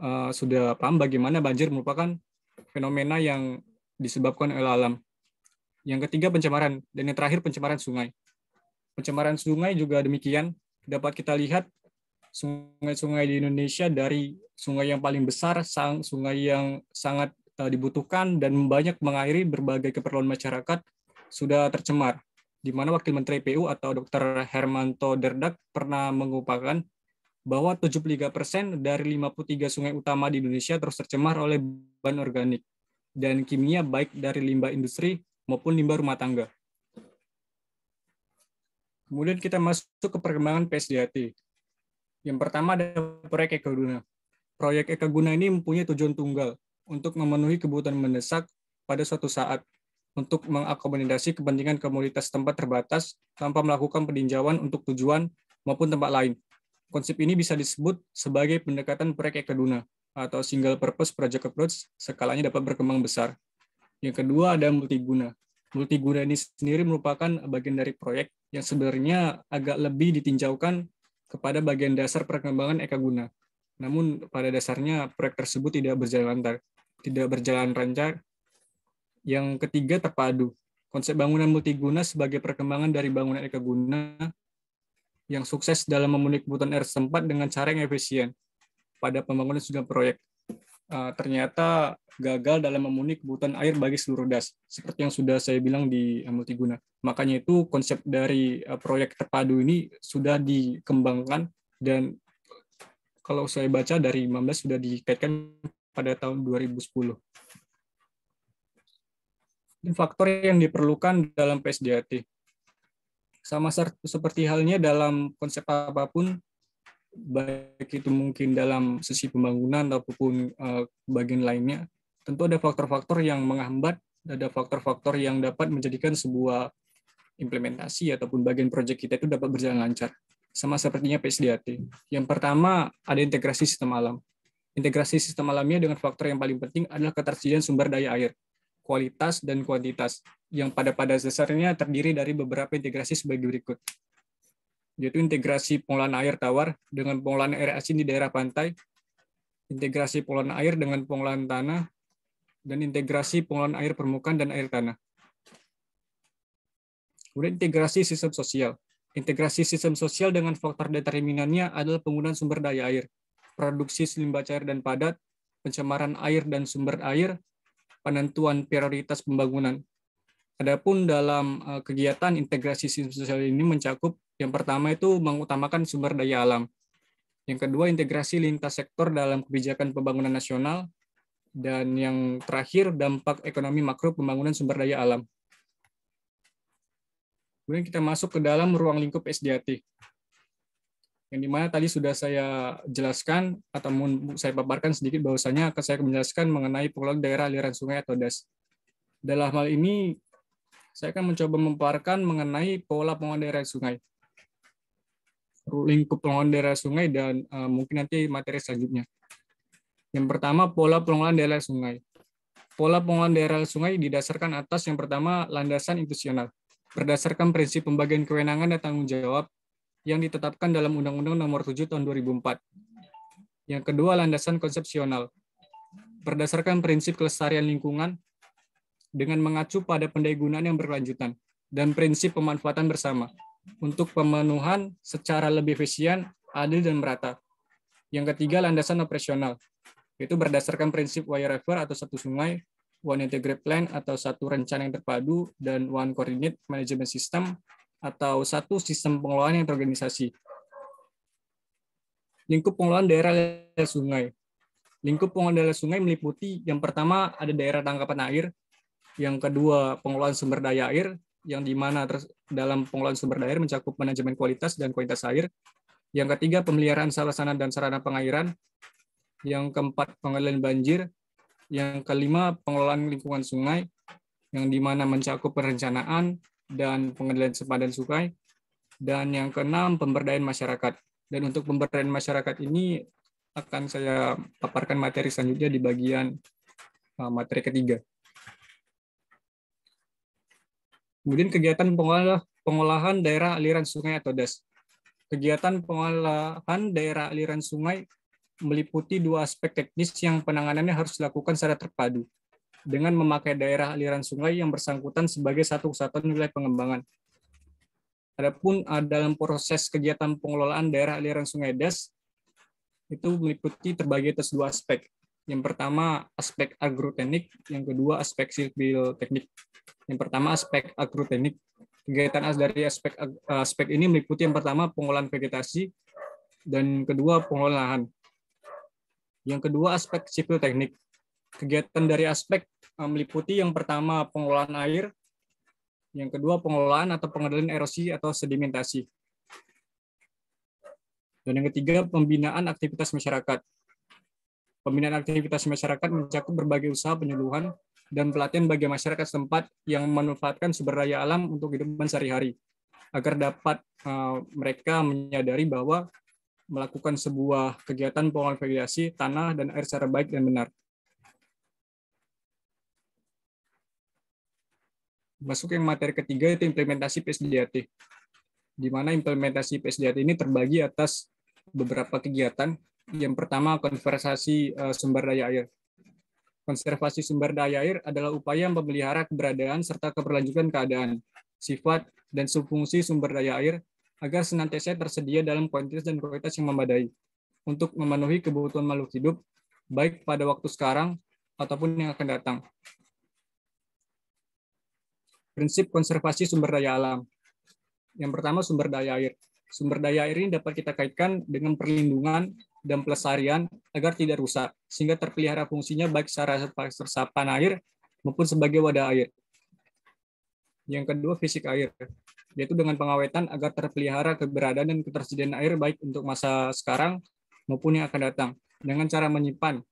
uh, sudah paham bagaimana banjir merupakan fenomena yang disebabkan oleh alam. Yang ketiga pencemaran dan yang terakhir pencemaran sungai. Pencemaran sungai juga demikian dapat kita lihat sungai-sungai di Indonesia dari sungai yang paling besar, sang, sungai yang sangat uh, dibutuhkan dan banyak mengairi berbagai keperluan masyarakat sudah tercemar. Di mana Wakil Menteri PU atau Dr. Hermanto Derdak pernah mengupakan bahwa 73% dari 53 sungai utama di Indonesia terus tercemar oleh bahan organik dan kimia baik dari limbah industri maupun limbah rumah tangga. Kemudian kita masuk ke perkembangan PSDAT. Yang pertama ada proyek Eka Ekaguna. Proyek Eka Ekaguna ini mempunyai tujuan tunggal untuk memenuhi kebutuhan mendesak pada suatu saat untuk mengakomodasi kepentingan komunitas tempat terbatas tanpa melakukan peninjauan untuk tujuan maupun tempat lain. Konsep ini bisa disebut sebagai pendekatan proyek Eka Ekaguna atau single purpose project approach skalanya dapat berkembang besar. Yang kedua ada multiguna. Multiguna ini sendiri merupakan bagian dari proyek yang sebenarnya agak lebih ditinjaukan kepada bagian dasar perkembangan Eka Guna. Namun pada dasarnya proyek tersebut tidak berjalan lancar, tidak berjalan lancar. Yang ketiga terpadu. Konsep bangunan multiguna sebagai perkembangan dari bangunan Eka Guna yang sukses dalam memenuhi kebutuhan air setempat dengan cara yang efisien pada pembangunan sejumlah proyek uh, ternyata gagal dalam memenuhi kebutuhan air bagi seluruh das, seperti yang sudah saya bilang di multiguna. Makanya itu konsep dari uh, proyek terpadu ini sudah dikembangkan dan kalau saya baca dari 15 sudah dikaitkan pada tahun 2010. Dan faktor yang diperlukan dalam PSDAT. Sama seperti halnya dalam konsep apapun, baik itu mungkin dalam sisi pembangunan ataupun uh, bagian lainnya, tentu ada faktor-faktor yang menghambat, ada faktor-faktor yang dapat menjadikan sebuah implementasi ataupun bagian proyek kita itu dapat berjalan lancar. Sama sepertinya PSDAT. Yang pertama, ada integrasi sistem alam. Integrasi sistem alamnya dengan faktor yang paling penting adalah ketersediaan sumber daya air, kualitas dan kuantitas, yang pada pada dasarnya terdiri dari beberapa integrasi sebagai berikut yaitu integrasi pengolahan air tawar dengan pengolahan air asin di daerah pantai, integrasi pengolahan air dengan pengolahan tanah, dan integrasi pengolahan air permukaan dan air tanah. Kemudian integrasi sistem sosial. Integrasi sistem sosial dengan faktor determinannya adalah penggunaan sumber daya air, produksi limbah cair dan padat, pencemaran air dan sumber air, penentuan prioritas pembangunan. Adapun dalam eh, kegiatan integrasi sistem sosial ini mencakup yang pertama itu mengutamakan sumber daya alam. Yang kedua integrasi lintas sektor dalam kebijakan pembangunan nasional. Dan yang terakhir dampak ekonomi makro pembangunan sumber daya alam. Kemudian kita masuk ke dalam ruang lingkup SDAT. Yang dimana tadi sudah saya jelaskan atau saya paparkan sedikit bahwasanya akan saya menjelaskan mengenai pengelolaan daerah aliran sungai atau DAS. Dalam hal ini, saya akan mencoba memaparkan mengenai pola pengelolaan daerah sungai lingkup pengelolaan daerah sungai dan uh, mungkin nanti materi selanjutnya. Yang pertama, pola pengelolaan daerah sungai. Pola pengelolaan daerah sungai didasarkan atas yang pertama, landasan institusional. Berdasarkan prinsip pembagian kewenangan dan tanggung jawab yang ditetapkan dalam Undang-Undang Nomor 7 Tahun 2004. Yang kedua, landasan konsepsional. Berdasarkan prinsip kelestarian lingkungan dengan mengacu pada pendaya gunaan yang berkelanjutan dan prinsip pemanfaatan bersama untuk pemenuhan secara lebih efisien, adil, dan merata. Yang ketiga, landasan operasional, yaitu berdasarkan prinsip wire river atau satu sungai, one integrated plan atau satu rencana yang terpadu, dan one coordinate management system atau satu sistem pengelolaan yang terorganisasi. Lingkup pengelolaan daerah sungai. Lingkup pengelolaan daerah sungai meliputi yang pertama ada daerah tangkapan air, yang kedua pengelolaan sumber daya air, yang di mana dalam pengelolaan sumber daya air mencakup manajemen kualitas dan kualitas air. Yang ketiga, pemeliharaan sarana dan sarana pengairan. Yang keempat, pengelolaan banjir. Yang kelima, pengelolaan lingkungan sungai, yang di mana mencakup perencanaan dan pengendalian sempadan sungai. Dan yang keenam, pemberdayaan masyarakat. Dan untuk pemberdayaan masyarakat ini akan saya paparkan materi selanjutnya di bagian uh, materi ketiga. Kemudian kegiatan pengolah, pengolahan daerah aliran sungai atau DAS. Kegiatan pengolahan daerah aliran sungai meliputi dua aspek teknis yang penanganannya harus dilakukan secara terpadu dengan memakai daerah aliran sungai yang bersangkutan sebagai satu kesatuan nilai pengembangan. Adapun eh, dalam proses kegiatan pengelolaan daerah aliran sungai DAS itu meliputi terbagi atas dua aspek, yang pertama aspek agroteknik, yang kedua aspek sipil teknik. Yang pertama aspek agroteknik. Kegiatan dari aspek aspek ini meliputi yang pertama pengolahan vegetasi dan kedua pengolahan. Yang kedua aspek sipil teknik. Kegiatan dari aspek eh, meliputi yang pertama pengolahan air, yang kedua pengolahan atau pengendalian erosi atau sedimentasi. Dan yang ketiga pembinaan aktivitas masyarakat. Pembinaan aktivitas masyarakat mencakup berbagai usaha penyuluhan dan pelatihan bagi masyarakat setempat yang memanfaatkan sumber daya alam untuk kehidupan sehari-hari agar dapat uh, mereka menyadari bahwa melakukan sebuah kegiatan vegetasi tanah dan air secara baik dan benar. Masuk yang materi ketiga yaitu implementasi PSDAT. Di mana implementasi PSDAT ini terbagi atas beberapa kegiatan yang pertama, konservasi eh, sumber daya air. Konservasi sumber daya air adalah upaya memelihara keberadaan serta keberlanjutan keadaan, sifat, dan subfungsi sumber daya air agar senantiasa tersedia dalam kuantitas dan kualitas yang memadai untuk memenuhi kebutuhan makhluk hidup, baik pada waktu sekarang ataupun yang akan datang. Prinsip konservasi sumber daya alam. Yang pertama, sumber daya air. Sumber daya air ini dapat kita kaitkan dengan perlindungan dan pelestarian agar tidak rusak, sehingga terpelihara fungsinya baik secara resapan air maupun sebagai wadah air. Yang kedua, fisik air, yaitu dengan pengawetan agar terpelihara keberadaan dan ketersediaan air baik untuk masa sekarang maupun yang akan datang, dengan cara menyimpan,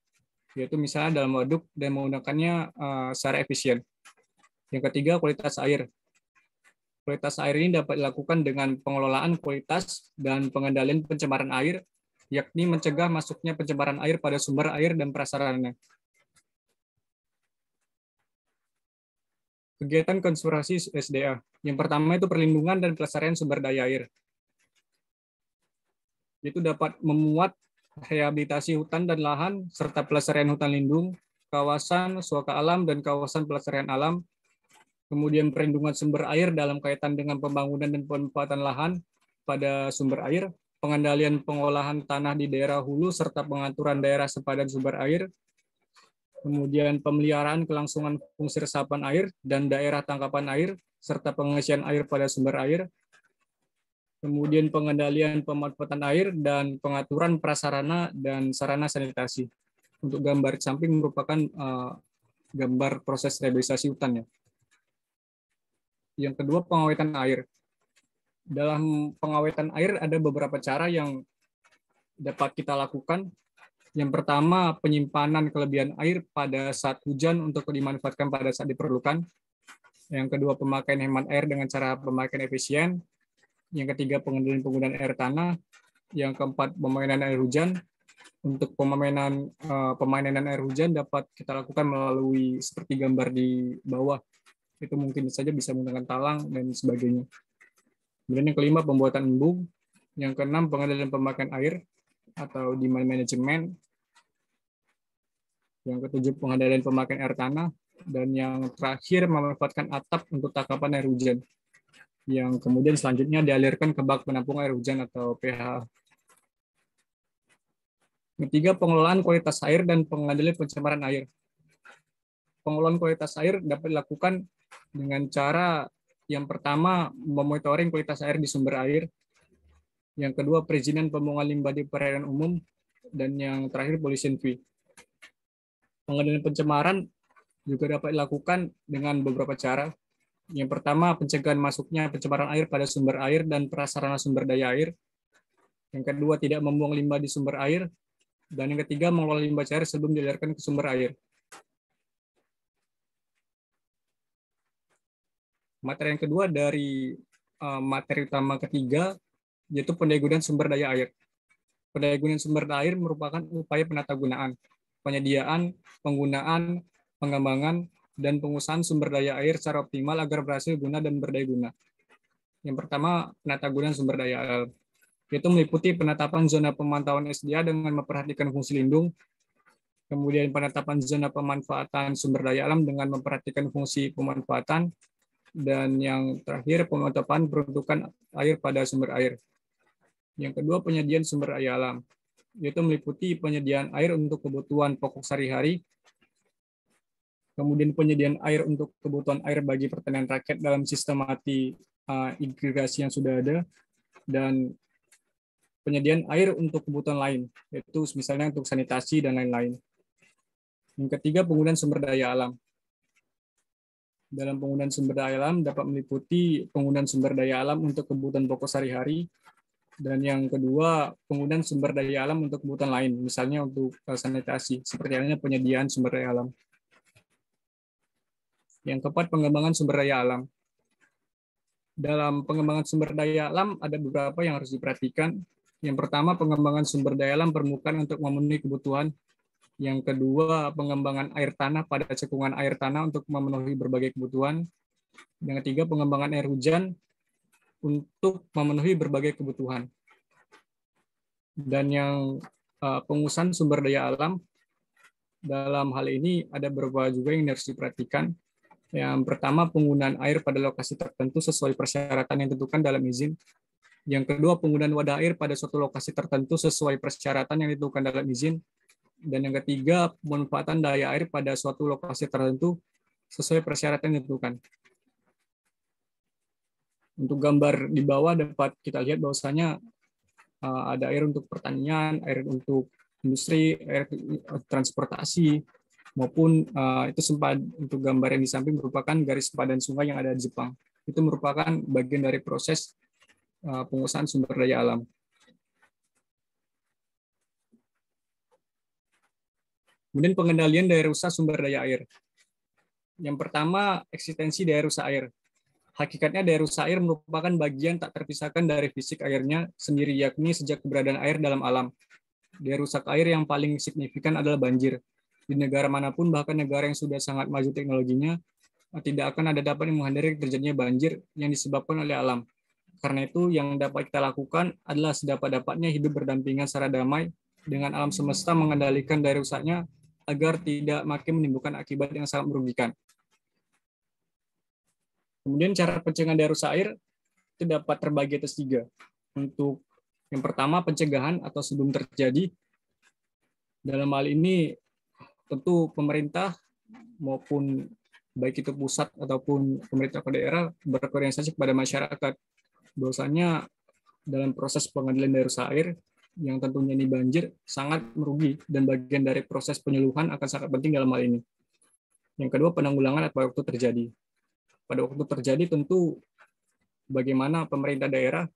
yaitu misalnya dalam waduk dan menggunakannya eh, secara efisien. Yang ketiga, kualitas air, kualitas air ini dapat dilakukan dengan pengelolaan kualitas dan pengendalian pencemaran air yakni mencegah masuknya pencemaran air pada sumber air dan prasarannya. Kegiatan konservasi SDA. Yang pertama itu perlindungan dan pelestarian sumber daya air. Itu dapat memuat rehabilitasi hutan dan lahan, serta pelestarian hutan lindung, kawasan suaka alam dan kawasan pelestarian alam, kemudian perlindungan sumber air dalam kaitan dengan pembangunan dan penempatan lahan pada sumber air, pengendalian pengolahan tanah di daerah hulu serta pengaturan daerah sepadan sumber air, kemudian pemeliharaan kelangsungan fungsi resapan air dan daerah tangkapan air, serta pengisian air pada sumber air, kemudian pengendalian pemanfaatan air, dan pengaturan prasarana dan sarana sanitasi. Untuk gambar samping merupakan uh, gambar proses rehabilitasi hutan. Ya. Yang kedua, pengawetan air dalam pengawetan air ada beberapa cara yang dapat kita lakukan. Yang pertama, penyimpanan kelebihan air pada saat hujan untuk dimanfaatkan pada saat diperlukan. Yang kedua, pemakaian hemat air dengan cara pemakaian efisien. Yang ketiga, pengendalian penggunaan air tanah. Yang keempat, pemainan air hujan. Untuk pemainan eh, pemainan air hujan dapat kita lakukan melalui seperti gambar di bawah. Itu mungkin saja bisa menggunakan talang dan sebagainya. Kemudian yang kelima pembuatan embung, yang keenam pengendalian pemakaian air atau demand management, yang ketujuh pengendalian pemakaian air tanah, dan yang terakhir memanfaatkan atap untuk tangkapan air hujan yang kemudian selanjutnya dialirkan ke bak penampung air hujan atau PH. Ketiga, pengelolaan kualitas air dan pengendalian pencemaran air. Pengelolaan kualitas air dapat dilakukan dengan cara yang pertama, memonitoring kualitas air di sumber air. Yang kedua, perizinan pembuangan limbah di perairan umum. Dan yang terakhir, pollution fee. Pengendalian pencemaran juga dapat dilakukan dengan beberapa cara. Yang pertama, pencegahan masuknya pencemaran air pada sumber air dan prasarana sumber daya air. Yang kedua, tidak membuang limbah di sumber air. Dan yang ketiga, mengelola limbah cair sebelum dilarikan ke sumber air. Materi yang kedua dari eh, materi utama ketiga yaitu pendayagunaan sumber daya air. Pendayagunaan sumber daya air merupakan upaya penatagunaan, penyediaan, penggunaan, pengembangan, dan pengusahaan sumber daya air secara optimal agar berhasil guna dan berdaya guna. Yang pertama, penatagunaan sumber daya air yaitu meliputi penetapan zona pemantauan SDA dengan memperhatikan fungsi lindung, kemudian penetapan zona pemanfaatan sumber daya alam dengan memperhatikan fungsi pemanfaatan, dan yang terakhir pengotopan peruntukan air pada sumber air. Yang kedua penyediaan sumber air alam, yaitu meliputi penyediaan air untuk kebutuhan pokok sehari-hari, kemudian penyediaan air untuk kebutuhan air bagi pertanian rakyat dalam sistem mati uh, irigasi yang sudah ada, dan penyediaan air untuk kebutuhan lain, yaitu misalnya untuk sanitasi dan lain-lain. Yang ketiga, penggunaan sumber daya alam, dalam penggunaan sumber daya alam dapat meliputi penggunaan sumber daya alam untuk kebutuhan pokok sehari-hari, dan yang kedua penggunaan sumber daya alam untuk kebutuhan lain, misalnya untuk eh, sanitasi, seperti halnya penyediaan sumber daya alam. Yang keempat, pengembangan sumber daya alam. Dalam pengembangan sumber daya alam, ada beberapa yang harus diperhatikan. Yang pertama, pengembangan sumber daya alam permukaan untuk memenuhi kebutuhan yang kedua, pengembangan air tanah pada cekungan air tanah untuk memenuhi berbagai kebutuhan. Yang ketiga, pengembangan air hujan untuk memenuhi berbagai kebutuhan. Dan yang eh, pengusahaan sumber daya alam, dalam hal ini ada beberapa juga yang harus diperhatikan. Yang pertama, penggunaan air pada lokasi tertentu sesuai persyaratan yang ditentukan dalam izin. Yang kedua, penggunaan wadah air pada suatu lokasi tertentu sesuai persyaratan yang ditentukan dalam izin. Dan yang ketiga, pemanfaatan daya air pada suatu lokasi tertentu sesuai persyaratan yang ditentukan. Untuk gambar di bawah dapat kita lihat bahwasanya eh, ada air untuk pertanian, air untuk industri, air transportasi, maupun eh, itu sempat untuk gambar yang di samping merupakan garis sempadan sungai yang ada di Jepang. Itu merupakan bagian dari proses eh, penguasaan sumber daya alam. Kemudian pengendalian dari rusak sumber daya air. Yang pertama, eksistensi daya rusak air. Hakikatnya daya rusak air merupakan bagian tak terpisahkan dari fisik airnya sendiri, yakni sejak keberadaan air dalam alam. Daya rusak air yang paling signifikan adalah banjir. Di negara manapun, bahkan negara yang sudah sangat maju teknologinya, tidak akan ada dapat yang menghindari terjadinya banjir yang disebabkan oleh alam. Karena itu, yang dapat kita lakukan adalah sedapat-dapatnya hidup berdampingan secara damai dengan alam semesta mengendalikan daya rusaknya agar tidak makin menimbulkan akibat yang sangat merugikan. Kemudian cara pencegahan dari rusa air itu dapat terbagi atas tiga. Untuk yang pertama pencegahan atau sebelum terjadi. Dalam hal ini tentu pemerintah maupun baik itu pusat ataupun pemerintah daerah berkoordinasi kepada masyarakat. Bahwasanya dalam proses pengadilan dari rusa air yang tentunya ini banjir sangat merugi dan bagian dari proses penyeluhan akan sangat penting dalam hal ini. Yang kedua penanggulangan pada waktu terjadi. Pada waktu terjadi tentu bagaimana pemerintah daerah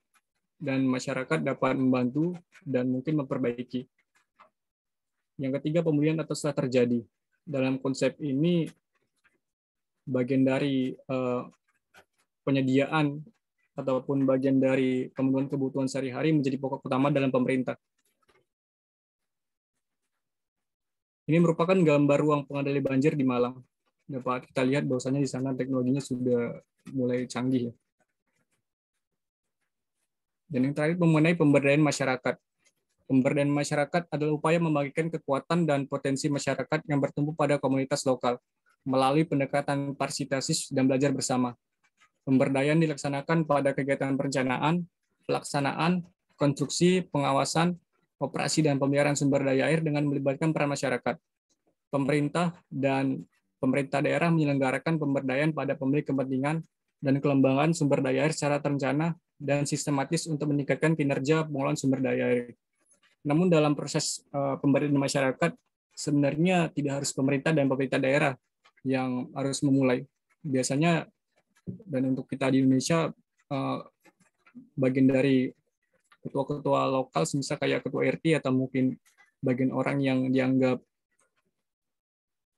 dan masyarakat dapat membantu dan mungkin memperbaiki. Yang ketiga pemulihan atau setelah terjadi. Dalam konsep ini bagian dari eh, penyediaan ataupun bagian dari pemenuhan kebutuhan sehari-hari menjadi pokok utama dalam pemerintah. Ini merupakan gambar ruang pengendali banjir di Malang. Dapat ya, kita lihat bahwasanya di sana teknologinya sudah mulai canggih. Ya. Dan yang terakhir mengenai pemberdayaan masyarakat. Pemberdayaan masyarakat adalah upaya membagikan kekuatan dan potensi masyarakat yang bertumbuh pada komunitas lokal melalui pendekatan partisipasi dan belajar bersama. Pemberdayaan dilaksanakan pada kegiatan perencanaan, pelaksanaan, konstruksi, pengawasan, operasi dan pemeliharaan sumber daya air dengan melibatkan peran masyarakat. Pemerintah dan pemerintah daerah menyelenggarakan pemberdayaan pada pemilik kepentingan dan kelembagaan sumber daya air secara terencana dan sistematis untuk meningkatkan kinerja pengelolaan sumber daya air. Namun dalam proses eh, pemberdayaan masyarakat sebenarnya tidak harus pemerintah dan pemerintah daerah yang harus memulai. Biasanya dan untuk kita di Indonesia eh, bagian dari ketua-ketua lokal semisal kayak ketua RT atau mungkin bagian orang yang dianggap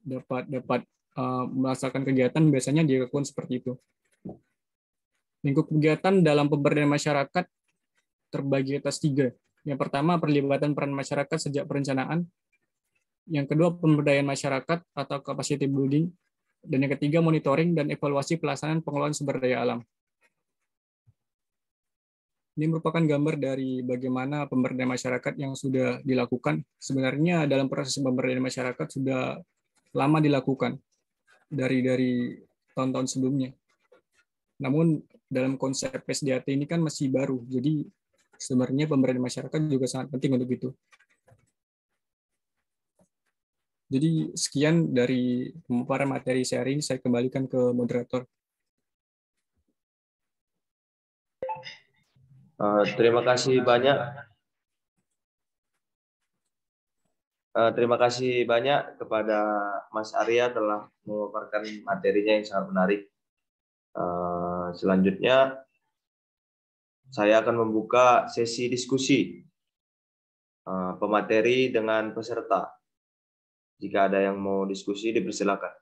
dapat dapat eh, merasakan kegiatan biasanya dilakukan seperti itu. Lingkup kegiatan dalam pemberdayaan masyarakat terbagi atas tiga. Yang pertama perlibatan peran masyarakat sejak perencanaan. Yang kedua pemberdayaan masyarakat atau capacity building. Dan yang ketiga, monitoring dan evaluasi pelaksanaan pengelolaan sumber daya alam. Ini merupakan gambar dari bagaimana pemberdayaan masyarakat yang sudah dilakukan. Sebenarnya dalam proses pemberdayaan masyarakat sudah lama dilakukan dari dari tahun-tahun sebelumnya. Namun dalam konsep PSDAT ini kan masih baru, jadi sebenarnya pemberdayaan masyarakat juga sangat penting untuk itu. Jadi sekian dari para materi saya hari ini, saya kembalikan ke moderator. Uh, terima kasih banyak. Uh, terima kasih banyak kepada Mas Arya telah memaparkan materinya yang sangat menarik. Uh, selanjutnya, saya akan membuka sesi diskusi pemateri dengan peserta. Jika ada yang mau diskusi, dipersilakan.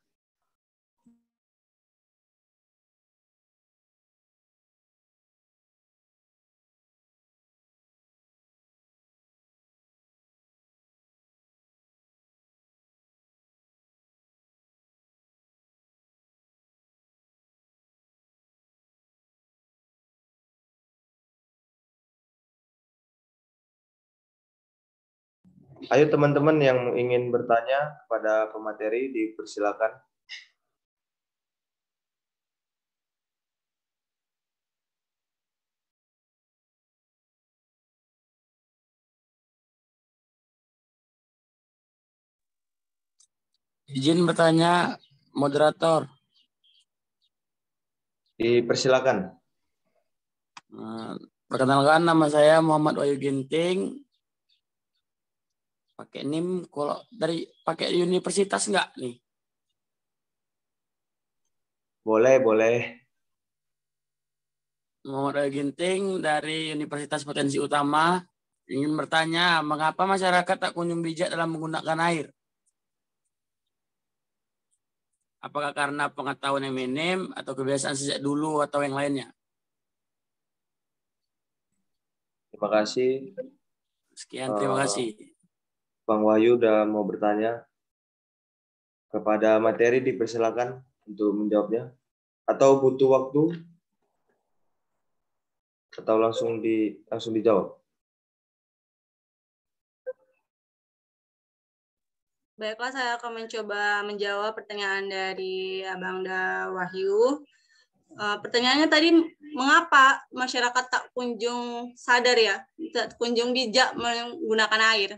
Ayo teman-teman yang ingin bertanya kepada pemateri dipersilakan. Izin bertanya moderator. Dipersilakan. Nah, perkenalkan nama saya Muhammad Wayu Ginting, pakai NIM kalau dari pakai universitas enggak nih? Boleh, boleh. Muhammad Ginting dari Universitas Potensi Utama ingin bertanya, mengapa masyarakat tak kunjung bijak dalam menggunakan air? Apakah karena pengetahuan yang minim atau kebiasaan sejak dulu atau yang lainnya? Terima kasih. Sekian, terima eh, kasih. Bang Wahyu udah mau bertanya kepada materi dipersilakan untuk menjawabnya atau butuh waktu atau langsung di langsung dijawab. Baiklah, saya akan mencoba menjawab pertanyaan dari Abang Da Wahyu. Eh, pertanyaannya tadi, mengapa masyarakat tak kunjung sadar ya, tak kunjung bijak menggunakan air?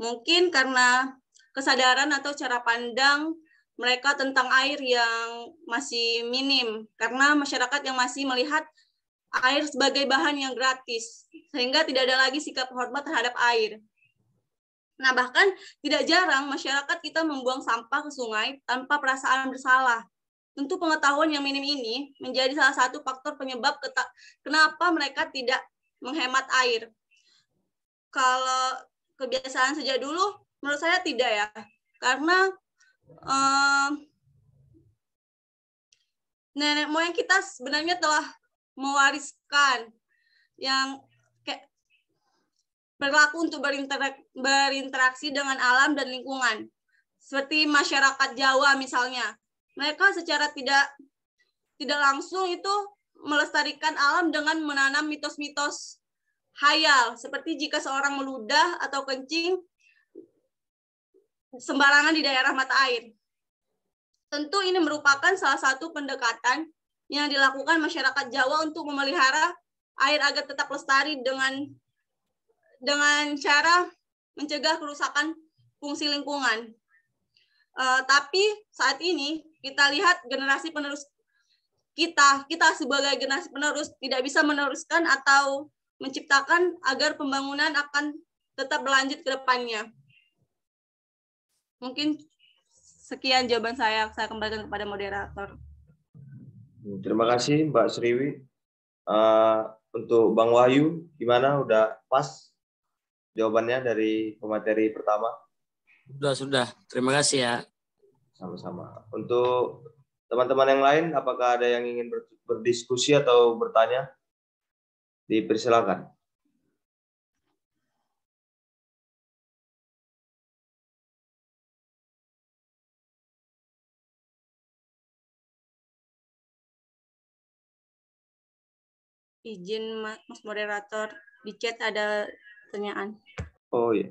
Mungkin karena kesadaran atau cara pandang mereka tentang air yang masih minim karena masyarakat yang masih melihat air sebagai bahan yang gratis sehingga tidak ada lagi sikap hormat terhadap air. Nah, bahkan tidak jarang masyarakat kita membuang sampah ke sungai tanpa perasaan bersalah. Tentu pengetahuan yang minim ini menjadi salah satu faktor penyebab kenapa mereka tidak menghemat air. Kalau kebiasaan sejak dulu menurut saya tidak ya karena um, nenek moyang kita sebenarnya telah mewariskan yang kayak berlaku untuk berinterak, berinteraksi dengan alam dan lingkungan seperti masyarakat Jawa misalnya mereka secara tidak tidak langsung itu melestarikan alam dengan menanam mitos-mitos hayal, seperti jika seorang meludah atau kencing sembarangan di daerah mata air. Tentu ini merupakan salah satu pendekatan yang dilakukan masyarakat Jawa untuk memelihara air agar tetap lestari dengan dengan cara mencegah kerusakan fungsi lingkungan. Uh, tapi saat ini kita lihat generasi penerus kita, kita sebagai generasi penerus tidak bisa meneruskan atau menciptakan agar pembangunan akan tetap berlanjut ke depannya. Mungkin sekian jawaban saya. Saya kembalikan kepada moderator. Terima kasih Mbak Sriwi. Uh, untuk Bang Wahyu, gimana? Udah pas jawabannya dari pemateri pertama? Sudah, sudah. Terima kasih ya. Sama-sama. Untuk teman-teman yang lain, apakah ada yang ingin berdiskusi atau bertanya? Dipersilakan. Izin Mas Moderator, di chat ada pertanyaan. Oh iya. Yeah.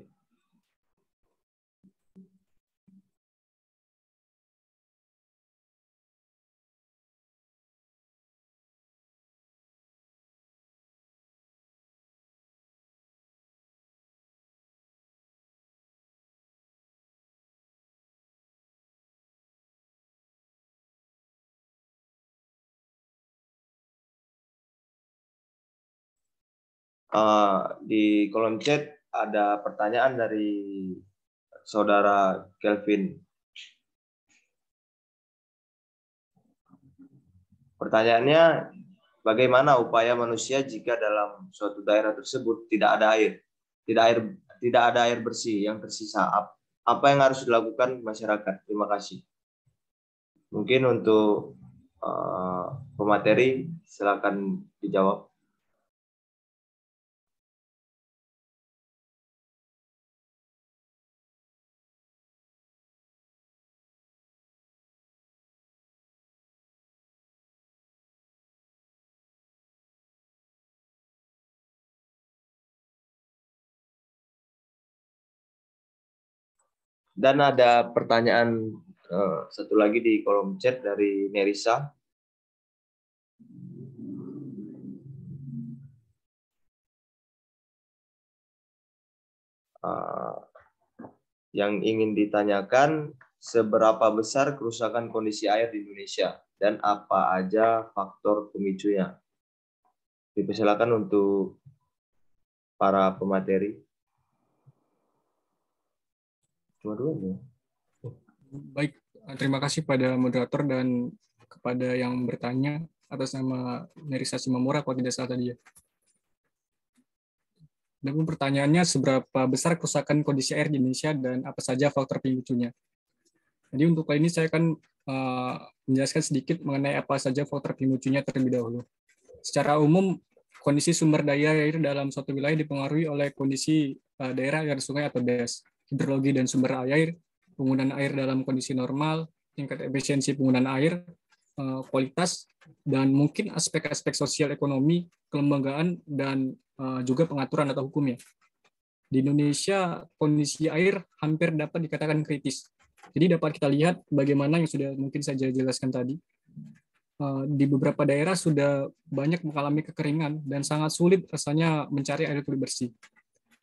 Eh, di kolom chat ada pertanyaan dari saudara Kelvin. Pertanyaannya, bagaimana upaya manusia jika dalam suatu daerah tersebut tidak ada air, tidak air, tidak ada air bersih yang tersisa? Apa yang harus dilakukan masyarakat? Terima kasih. Mungkin untuk uh, pemateri silakan dijawab. Dan ada pertanyaan eh, satu lagi di kolom chat dari Nerissa. Eh, yang ingin ditanyakan seberapa besar kerusakan kondisi air di Indonesia dan apa aja faktor pemicunya. Dipersilakan untuk para pemateri dua-duanya. Baik, terima kasih pada moderator dan kepada yang bertanya atas nama Nerisa Simamura kalau tidak salah tadi ya. Namun pertanyaannya seberapa besar kerusakan kondisi air di Indonesia dan apa saja faktor pemicunya. Jadi untuk kali ini saya akan eh, menjelaskan sedikit mengenai apa saja faktor pemicunya terlebih dahulu. Secara umum kondisi sumber daya air dalam suatu wilayah dipengaruhi oleh kondisi eh, daerah air sungai atau des hidrologi dan sumber air, penggunaan air dalam kondisi normal, tingkat efisiensi penggunaan air, eh, kualitas, dan mungkin aspek-aspek sosial ekonomi, kelembagaan, dan eh, juga pengaturan atau hukumnya. Di Indonesia, kondisi air hampir dapat dikatakan kritis. Jadi dapat kita lihat bagaimana yang sudah mungkin saya jelaskan tadi. Eh, di beberapa daerah sudah banyak mengalami kekeringan dan sangat sulit rasanya mencari air yang bersih.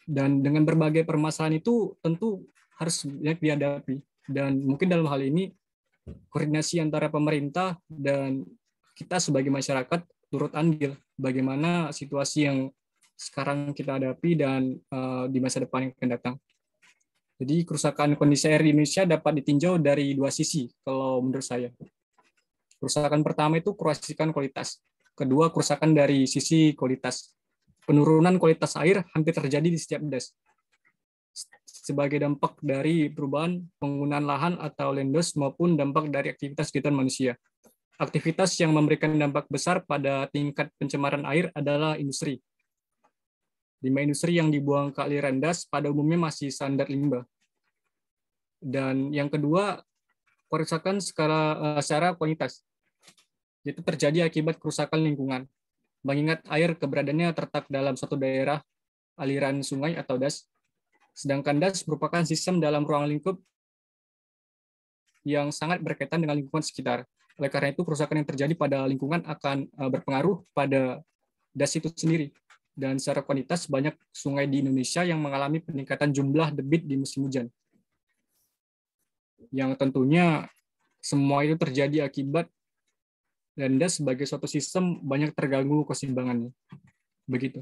Dan dengan berbagai permasalahan itu tentu harus banyak dihadapi. Dan mungkin dalam hal ini koordinasi antara pemerintah dan kita sebagai masyarakat turut andil bagaimana situasi yang sekarang kita hadapi dan uh, di masa depan yang akan datang. Jadi kerusakan kondisi air di Indonesia dapat ditinjau dari dua sisi kalau menurut saya. Kerusakan pertama itu kerusakan kualitas. Kedua, kerusakan dari sisi kualitas penurunan kualitas air hampir terjadi di setiap des. Sebagai dampak dari perubahan penggunaan lahan atau landos maupun dampak dari aktivitas kegiatan manusia. Aktivitas yang memberikan dampak besar pada tingkat pencemaran air adalah industri. Lima industri yang dibuang ke aliran das pada umumnya masih standar limbah. Dan yang kedua, kerusakan secara, eh, secara kualitas, yaitu terjadi akibat kerusakan lingkungan mengingat air keberadaannya tertak dalam suatu daerah aliran sungai atau das, sedangkan das merupakan sistem dalam ruang lingkup yang sangat berkaitan dengan lingkungan sekitar. Oleh karena itu, kerusakan yang terjadi pada lingkungan akan e, berpengaruh pada das itu sendiri. Dan secara kualitas, banyak sungai di Indonesia yang mengalami peningkatan jumlah debit di musim hujan. Yang tentunya semua itu terjadi akibat dan dia sebagai suatu sistem banyak terganggu keseimbangannya. Begitu.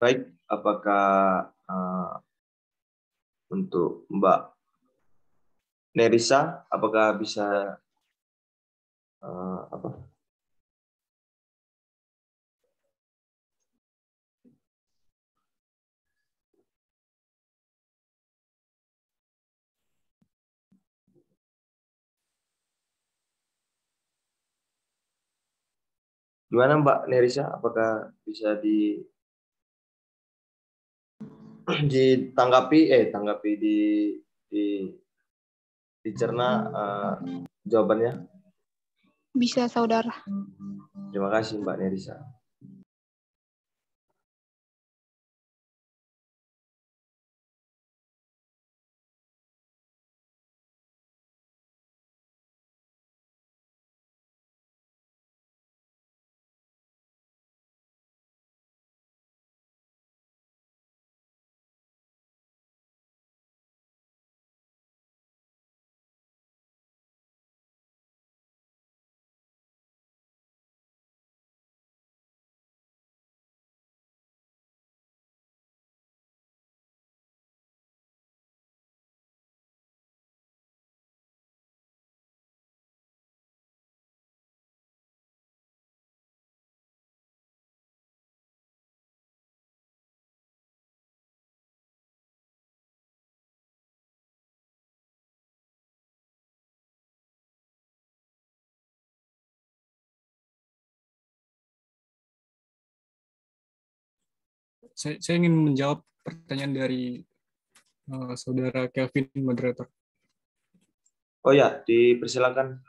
Baik, apakah uh, untuk Mbak Nerisa, apakah bisa uh, apa Gimana Mbak Nerisa? Apakah bisa di ditanggapi eh tanggapi di di dicerna uh, jawabannya? Bisa saudara. Terima kasih Mbak Nerisa. saya, saya ingin menjawab pertanyaan dari uh, saudara Kelvin moderator. Oh ya, dipersilakan.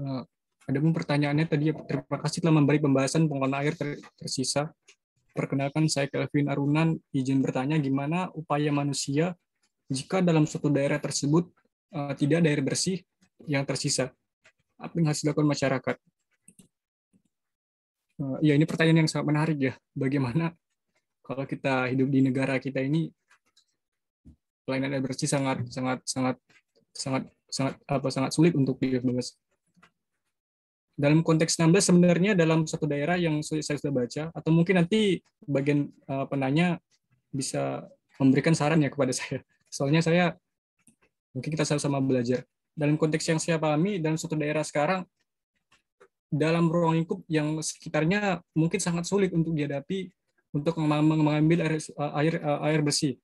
Uh, ada pun pertanyaannya tadi ya, terima kasih telah memberi pembahasan pengelolaan air ter tersisa. Perkenalkan saya Kelvin Arunan, izin bertanya gimana upaya manusia jika dalam suatu daerah tersebut uh, tidak ada air bersih yang tersisa? Apa yang harus dilakukan masyarakat? Eh, ya ini pertanyaan yang sangat menarik ya. Bagaimana kalau kita hidup di negara kita ini pelayanan air bersih sangat sangat sangat sangat sangat apa sangat sulit untuk dibebas. Dalam konteks 16 sebenarnya dalam satu daerah yang saya sudah baca atau mungkin nanti bagian eh, penanya bisa memberikan saran ya kepada saya. Soalnya saya mungkin kita sama-sama belajar. Dalam konteks yang saya pahami dalam suatu daerah sekarang dalam ruang lingkup yang sekitarnya mungkin sangat sulit untuk dihadapi untuk mengambil air eh, air, eh, air bersih.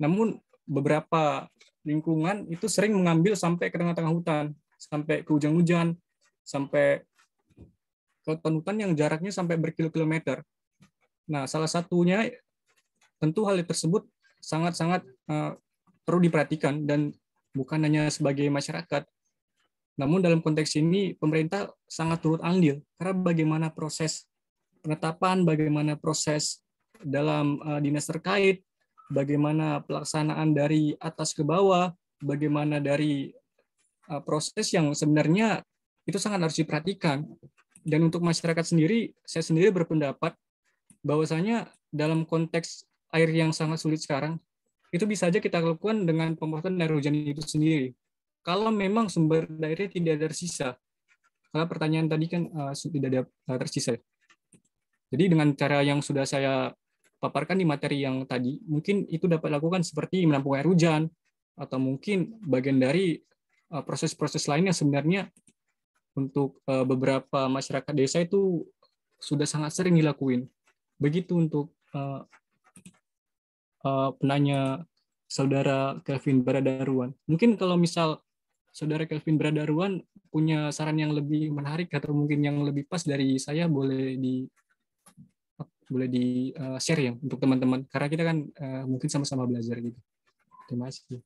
Namun beberapa lingkungan itu sering mengambil sampai ke tengah-tengah hutan, sampai ke hujan-hujan, sampai ke hutan yang jaraknya sampai berkilometer. Nah, salah satunya tentu hal tersebut sangat-sangat uh, perlu diperhatikan dan bukan hanya sebagai masyarakat, namun dalam konteks ini pemerintah sangat turut andil karena bagaimana proses penetapan, bagaimana proses dalam uh, dinas terkait, bagaimana pelaksanaan dari atas ke bawah, bagaimana dari uh, proses yang sebenarnya itu sangat harus diperhatikan. Dan untuk masyarakat sendiri, saya sendiri berpendapat bahwasanya dalam konteks air yang sangat sulit sekarang, itu bisa saja kita lakukan dengan pembuatan air hujan itu sendiri kalau memang sumber daya tidak tersisa, Kalau Karena pertanyaan tadi kan uh, tidak ada uh, tersisa. Jadi dengan cara yang sudah saya paparkan di materi yang tadi, mungkin itu dapat dilakukan seperti menampung air hujan, atau mungkin bagian dari eh, proses-proses lain yang sebenarnya untuk uh, beberapa masyarakat desa itu sudah sangat sering dilakuin. Begitu untuk uh, uh, penanya saudara Kevin Baradaruan. Mungkin kalau misal Saudara Kelvin Bradaruan punya saran yang lebih menarik atau mungkin yang lebih pas dari saya boleh di boleh di uh, share ya untuk teman-teman karena kita kan uh, mungkin sama-sama belajar gitu. Terima kasih.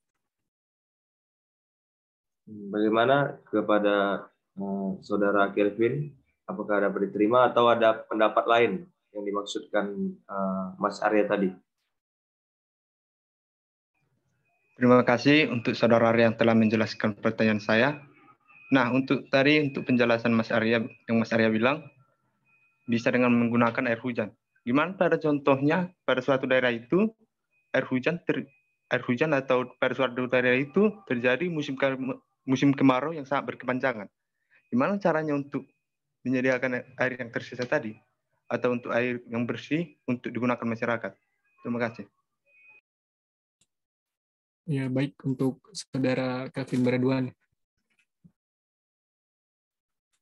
Bagaimana kepada uh, saudara Kelvin apakah ada diterima atau ada pendapat lain yang dimaksudkan uh, Mas Arya tadi? Terima kasih untuk saudara Arya yang telah menjelaskan pertanyaan saya. Nah, untuk tadi untuk penjelasan Mas Arya yang Mas Arya bilang bisa dengan menggunakan air hujan. Gimana pada contohnya pada suatu daerah itu air hujan ter, air hujan atau pada suatu daerah itu terjadi musim musim kemarau yang sangat berkepanjangan. Gimana caranya untuk menyediakan air yang tersisa tadi atau untuk air yang bersih untuk digunakan masyarakat? Terima kasih. Ya, baik untuk saudara Kevin Baraduan.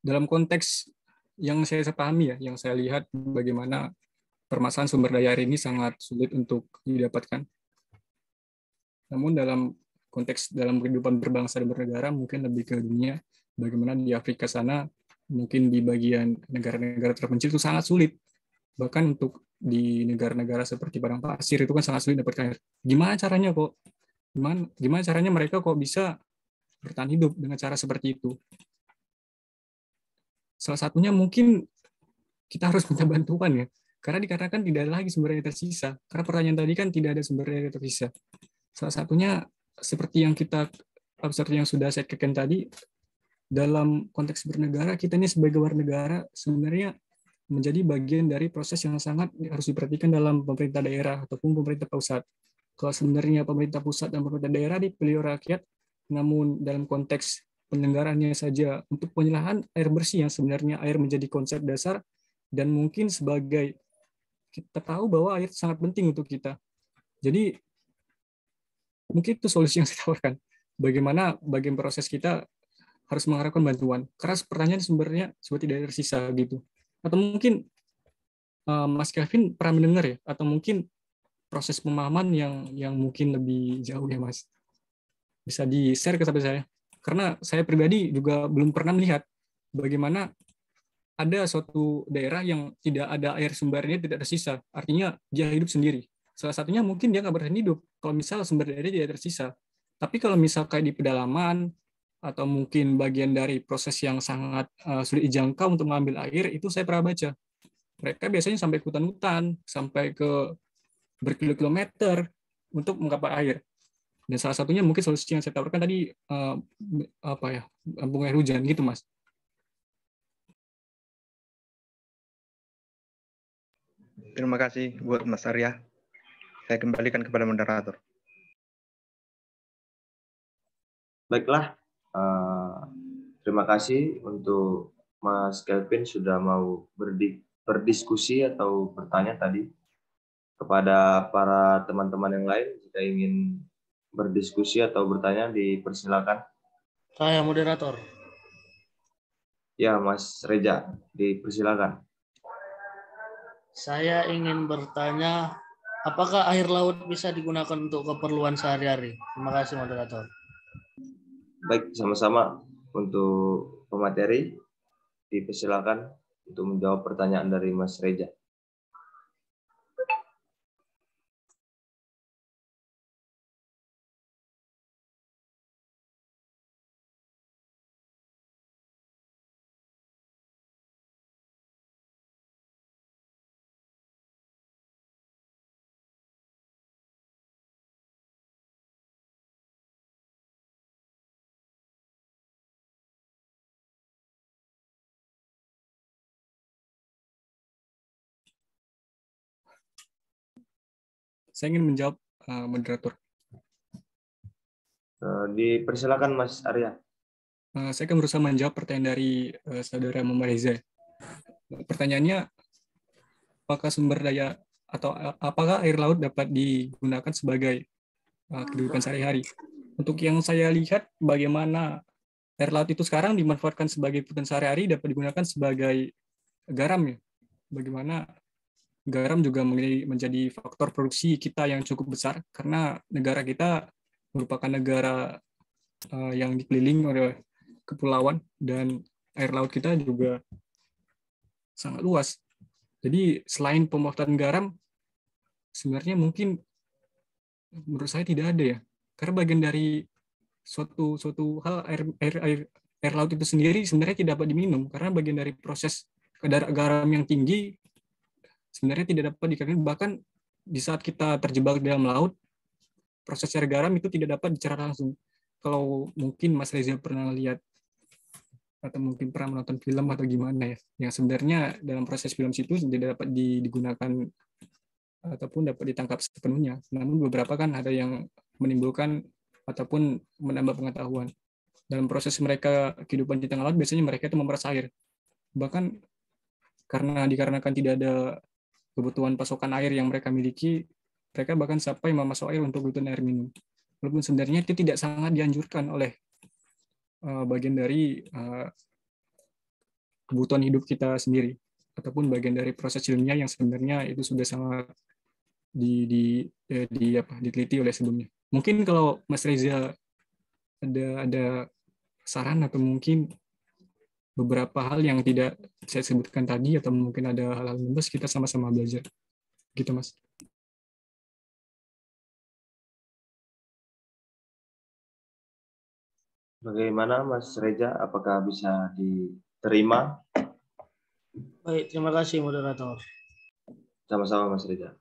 Dalam konteks yang saya pahami ya, yang saya lihat bagaimana permasalahan sumber daya air ini sangat sulit untuk didapatkan. Namun dalam konteks dalam kehidupan berbangsa dan bernegara mungkin lebih ke dunia bagaimana di Afrika sana mungkin di bagian negara-negara terpencil itu sangat sulit bahkan untuk di negara-negara seperti padang pasir itu kan sangat sulit dapatkan air. Gimana caranya kok gimana gimana caranya mereka kok bisa bertahan hidup dengan cara seperti itu salah satunya mungkin kita harus minta bantuan ya karena dikatakan tidak ada lagi sumber daya tersisa karena pertanyaan tadi kan tidak ada sumber daya tersisa salah satunya seperti yang kita seperti yang sudah saya keken tadi dalam konteks bernegara kita ini sebagai warga negara sebenarnya menjadi bagian dari proses yang sangat harus diperhatikan dalam pemerintah daerah ataupun pemerintah pusat kalau sebenarnya pemerintah pusat dan pemerintah daerah dipilih rakyat, namun dalam konteks penyelenggaraannya saja untuk penyelahan air bersih yang sebenarnya air menjadi konsep dasar dan mungkin sebagai kita tahu bahwa air sangat penting untuk kita. Jadi mungkin itu solusi yang saya tawarkan. Bagaimana bagian proses kita harus mengharapkan bantuan. Keras pertanyaan sebenarnya seperti tidak tersisa gitu. Atau mungkin eh, Mas Kevin pernah mendengar ya, atau mungkin proses pemahaman yang yang mungkin lebih jauh ya mas bisa di share ke saya karena saya pribadi juga belum pernah melihat bagaimana ada suatu daerah yang tidak ada air sumbernya tidak tersisa artinya dia hidup sendiri salah satunya mungkin dia nggak bertahan hidup kalau misal sumber daya tidak tersisa tapi kalau misal kayak di pedalaman atau mungkin bagian dari proses yang sangat eh, sulit dijangkau untuk mengambil air itu saya pernah baca mereka biasanya sampai ke hutan-hutan sampai ke berkilometer untuk menggapai air. Dan salah satunya mungkin solusi yang saya tawarkan tadi uh, apa ya buang air hujan gitu mas. Terima kasih buat Mas Arya. Saya kembalikan kepada moderator. Baiklah, uh, terima kasih untuk Mas Kelvin sudah mau berdi berdiskusi atau bertanya tadi kepada para teman-teman yang lain jika ingin berdiskusi atau bertanya dipersilakan. Saya moderator. Ya, Mas Reja, dipersilakan. Saya ingin bertanya, apakah air laut bisa digunakan untuk keperluan sehari-hari? Terima kasih, moderator. Baik, sama-sama untuk pemateri. Dipersilakan untuk menjawab pertanyaan dari Mas Reja. Saya ingin menjawab uh, moderator. Uh, dipersilakan Mas Arya. Uh, saya akan berusaha menjawab pertanyaan dari uh, saudara Muhammad Reza. Pertanyaannya, apakah sumber daya atau apakah air laut dapat digunakan sebagai uh, kehidupan sehari-hari? Untuk yang saya lihat, bagaimana air laut itu sekarang dimanfaatkan sebagai kebutuhan sehari-hari dapat digunakan sebagai garam ya. Bagaimana garam juga menjadi faktor produksi kita yang cukup besar karena negara kita merupakan negara eh, yang dikelilingi oleh kepulauan dan air laut kita juga sangat luas. Jadi selain pemotongan garam, sebenarnya mungkin menurut saya tidak ada ya. Karena bagian dari suatu suatu hal air air air, air laut itu sendiri sebenarnya tidak dapat diminum karena bagian dari proses kadar garam yang tinggi sebenarnya tidak dapat dikarenakan bahkan di saat kita terjebak di dalam laut proses cair garam itu tidak dapat dicerna langsung kalau mungkin Mas Reza pernah lihat atau mungkin pernah menonton film atau gimana ya yang sebenarnya dalam proses film situ tidak dapat digunakan ataupun dapat ditangkap sepenuhnya namun beberapa kan ada yang menimbulkan ataupun menambah pengetahuan dalam proses mereka kehidupan di tengah laut biasanya mereka itu memeras air bahkan karena dikarenakan tidak ada kebutuhan pasokan air yang mereka miliki, mereka bahkan sampai memasok air untuk kebutuhan air minum. Walaupun sebenarnya itu tidak sangat dianjurkan oleh eh, bagian dari eh, kebutuhan hidup kita sendiri ataupun bagian dari proses ilmiah yang sebenarnya itu sudah sangat di, di, eh, di apa diteliti oleh sebelumnya. Mungkin kalau Mas Reza ada ada saran atau mungkin beberapa hal yang tidak saya sebutkan tadi atau mungkin ada hal-hal bebas kita sama-sama belajar gitu mas Bagaimana Mas Reja, apakah bisa diterima? Baik, terima kasih moderator. Sama-sama Mas Reja.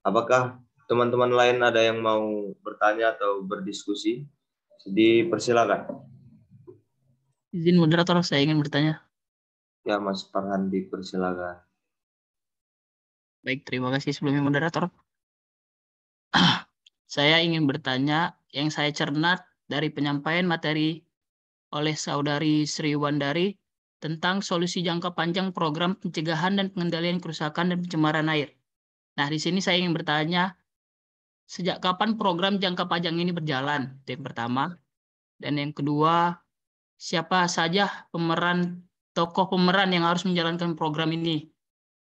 Apakah teman-teman lain ada yang mau bertanya atau berdiskusi? jadi persilakan Izin moderator, saya ingin bertanya. Ya, Mas Farhan dipersilakan. Baik, terima kasih sebelumnya moderator. saya ingin bertanya, yang saya cerna dari penyampaian materi oleh saudari Sri Wandari tentang solusi jangka panjang program pencegahan dan pengendalian kerusakan dan pencemaran air. Nah, di sini saya ingin bertanya, sejak kapan program jangka panjang ini berjalan? Itu yang pertama. Dan yang kedua, siapa saja pemeran tokoh pemeran yang harus menjalankan program ini.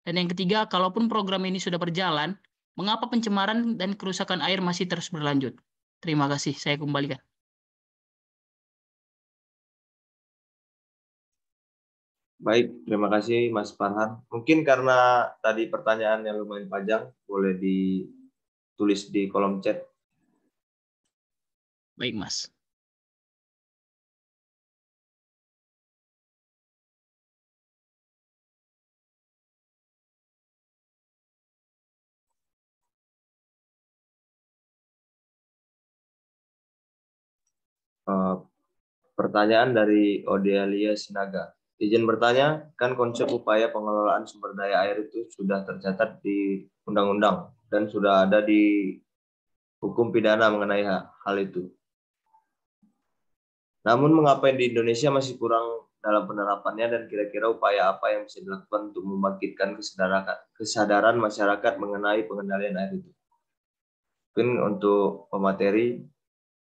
Dan yang ketiga, kalaupun program ini sudah berjalan, mengapa pencemaran dan kerusakan air masih terus berlanjut? Terima kasih, saya kembalikan. Baik, terima kasih Mas Farhan. Mungkin karena tadi pertanyaan yang lumayan panjang, boleh ditulis di kolom chat. Baik, Mas. Eh, pertanyaan dari Odelia Sinaga. Izin bertanya, kan konsep upaya pengelolaan sumber daya air itu sudah tercatat di undang-undang dan sudah ada di hukum pidana mengenai hal itu. Namun mengapa di Indonesia masih kurang dalam penerapannya dan kira-kira upaya apa yang bisa dilakukan untuk membangkitkan kesadaran, kesadaran masyarakat mengenai pengendalian air itu? Mungkin untuk pemateri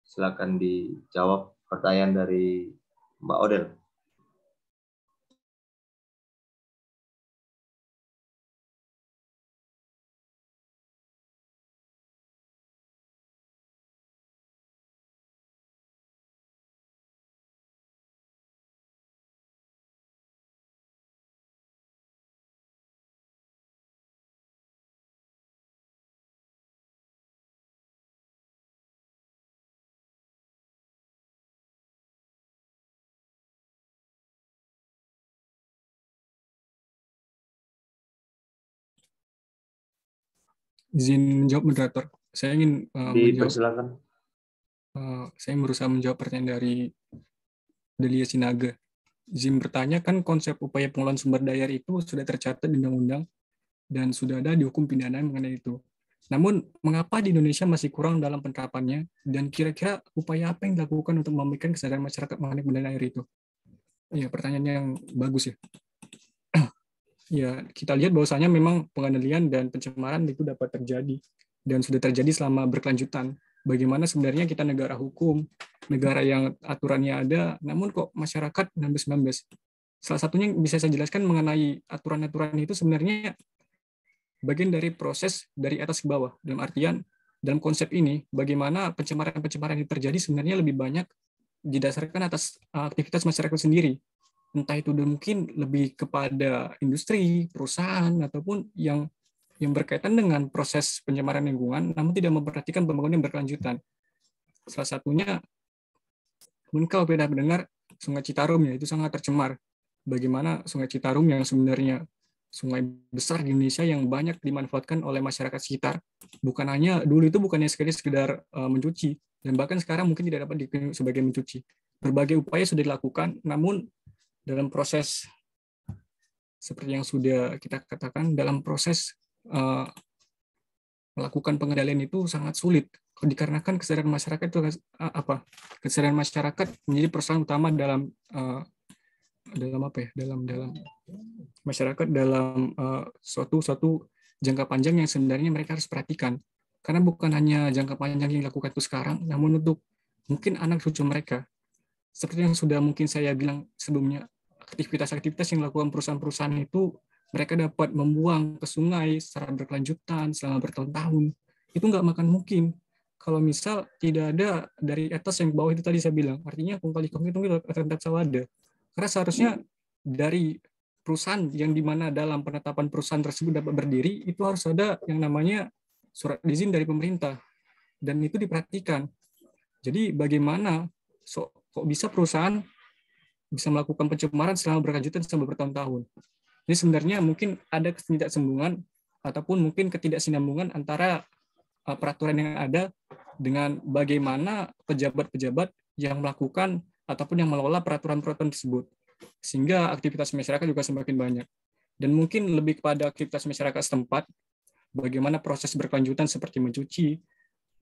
Silakan dijawab pertanyaan dari Mbak Odel. izin menjawab moderator. Saya ingin uh, menjawab. Uh, saya berusaha menjawab pertanyaan dari Delia Sinaga. Izin bertanya kan konsep upaya pengelolaan sumber daya itu sudah tercatat di undang-undang dan sudah ada di hukum pidana mengenai itu. Namun, mengapa di Indonesia masih kurang dalam penerapannya dan kira-kira upaya apa yang dilakukan untuk memberikan kesadaran masyarakat mengenai benda air itu? Ya, pertanyaan yang bagus ya ya kita lihat bahwasanya memang pengendalian dan pencemaran itu dapat terjadi dan sudah terjadi selama berkelanjutan. Bagaimana sebenarnya kita negara hukum, negara yang aturannya ada, namun kok masyarakat 19 Salah satunya yang bisa saya jelaskan mengenai aturan-aturan itu sebenarnya bagian dari proses dari atas ke bawah. Dalam artian, dalam konsep ini, bagaimana pencemaran-pencemaran yang terjadi sebenarnya lebih banyak didasarkan atas eh, aktivitas masyarakat sendiri entah itu mungkin lebih kepada industri, perusahaan ataupun yang yang berkaitan dengan proses pencemaran lingkungan namun tidak memperhatikan pembangunan yang berkelanjutan. Salah satunya mungkin kalau pernah mendengar Sungai Citarum ya itu sangat tercemar. Bagaimana Sungai Citarum yang sebenarnya sungai besar di Indonesia yang banyak dimanfaatkan oleh masyarakat sekitar. Bukan hanya dulu itu bukannya sekedar sekedar eh, mencuci dan bahkan sekarang mungkin tidak dapat sebagai mencuci. Berbagai upaya sudah dilakukan, namun dalam proses seperti yang sudah kita katakan dalam proses uh, melakukan pengendalian itu sangat sulit dikarenakan kesadaran masyarakat itu eh, apa kesadaran masyarakat menjadi persoalan utama dalam uh, dalam apa ya dalam dalam masyarakat dalam uh, suatu suatu jangka panjang yang sebenarnya mereka harus perhatikan karena bukan hanya jangka panjang yang dilakukan itu sekarang namun untuk mungkin anak cucu mereka seperti yang sudah mungkin saya bilang sebelumnya aktivitas-aktivitas yang dilakukan perusahaan-perusahaan itu mereka dapat membuang ke sungai secara berkelanjutan selama bertahun-tahun itu nggak makan mungkin kalau misal tidak ada dari atas yang bawah itu tadi saya bilang artinya kungkali kungkali itu tetap ada karena seharusnya dari perusahaan yang dimana dalam penetapan perusahaan tersebut dapat berdiri itu harus ada yang namanya surat izin dari pemerintah dan itu diperhatikan jadi bagaimana so, kok bisa perusahaan bisa melakukan pencemaran selama berkelanjutan selama bertahun-tahun. Ini sebenarnya mungkin ada ketidaksembungan ataupun mungkin ketidaksinambungan antara uh, peraturan yang ada dengan bagaimana pejabat-pejabat yang melakukan ataupun yang mengelola peraturan-peraturan tersebut. Sehingga aktivitas masyarakat juga semakin banyak. Dan mungkin lebih kepada aktivitas masyarakat setempat, bagaimana proses berkelanjutan seperti mencuci,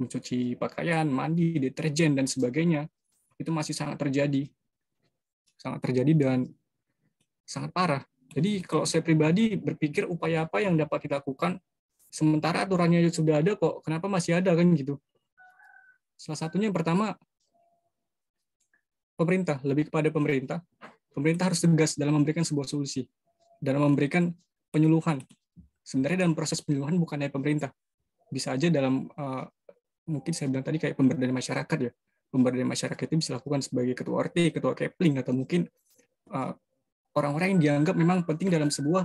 mencuci pakaian, mandi, deterjen, dan sebagainya, itu masih sangat terjadi sangat terjadi dan sangat parah. Jadi kalau saya pribadi berpikir upaya apa yang dapat dilakukan sementara aturannya sudah ada kok, kenapa masih ada kan gitu. Salah satunya yang pertama pemerintah, lebih kepada pemerintah. Pemerintah harus tegas dalam memberikan sebuah solusi, dalam memberikan penyuluhan. Sebenarnya dalam proses penyuluhan bukan hanya pemerintah. Bisa aja dalam uh, mungkin saya bilang tadi kayak pemberdayaan masyarakat ya pemberdayaan masyarakat itu bisa lakukan sebagai ketua RT, ketua Kepling, atau mungkin uh, orang-orang yang dianggap memang penting dalam sebuah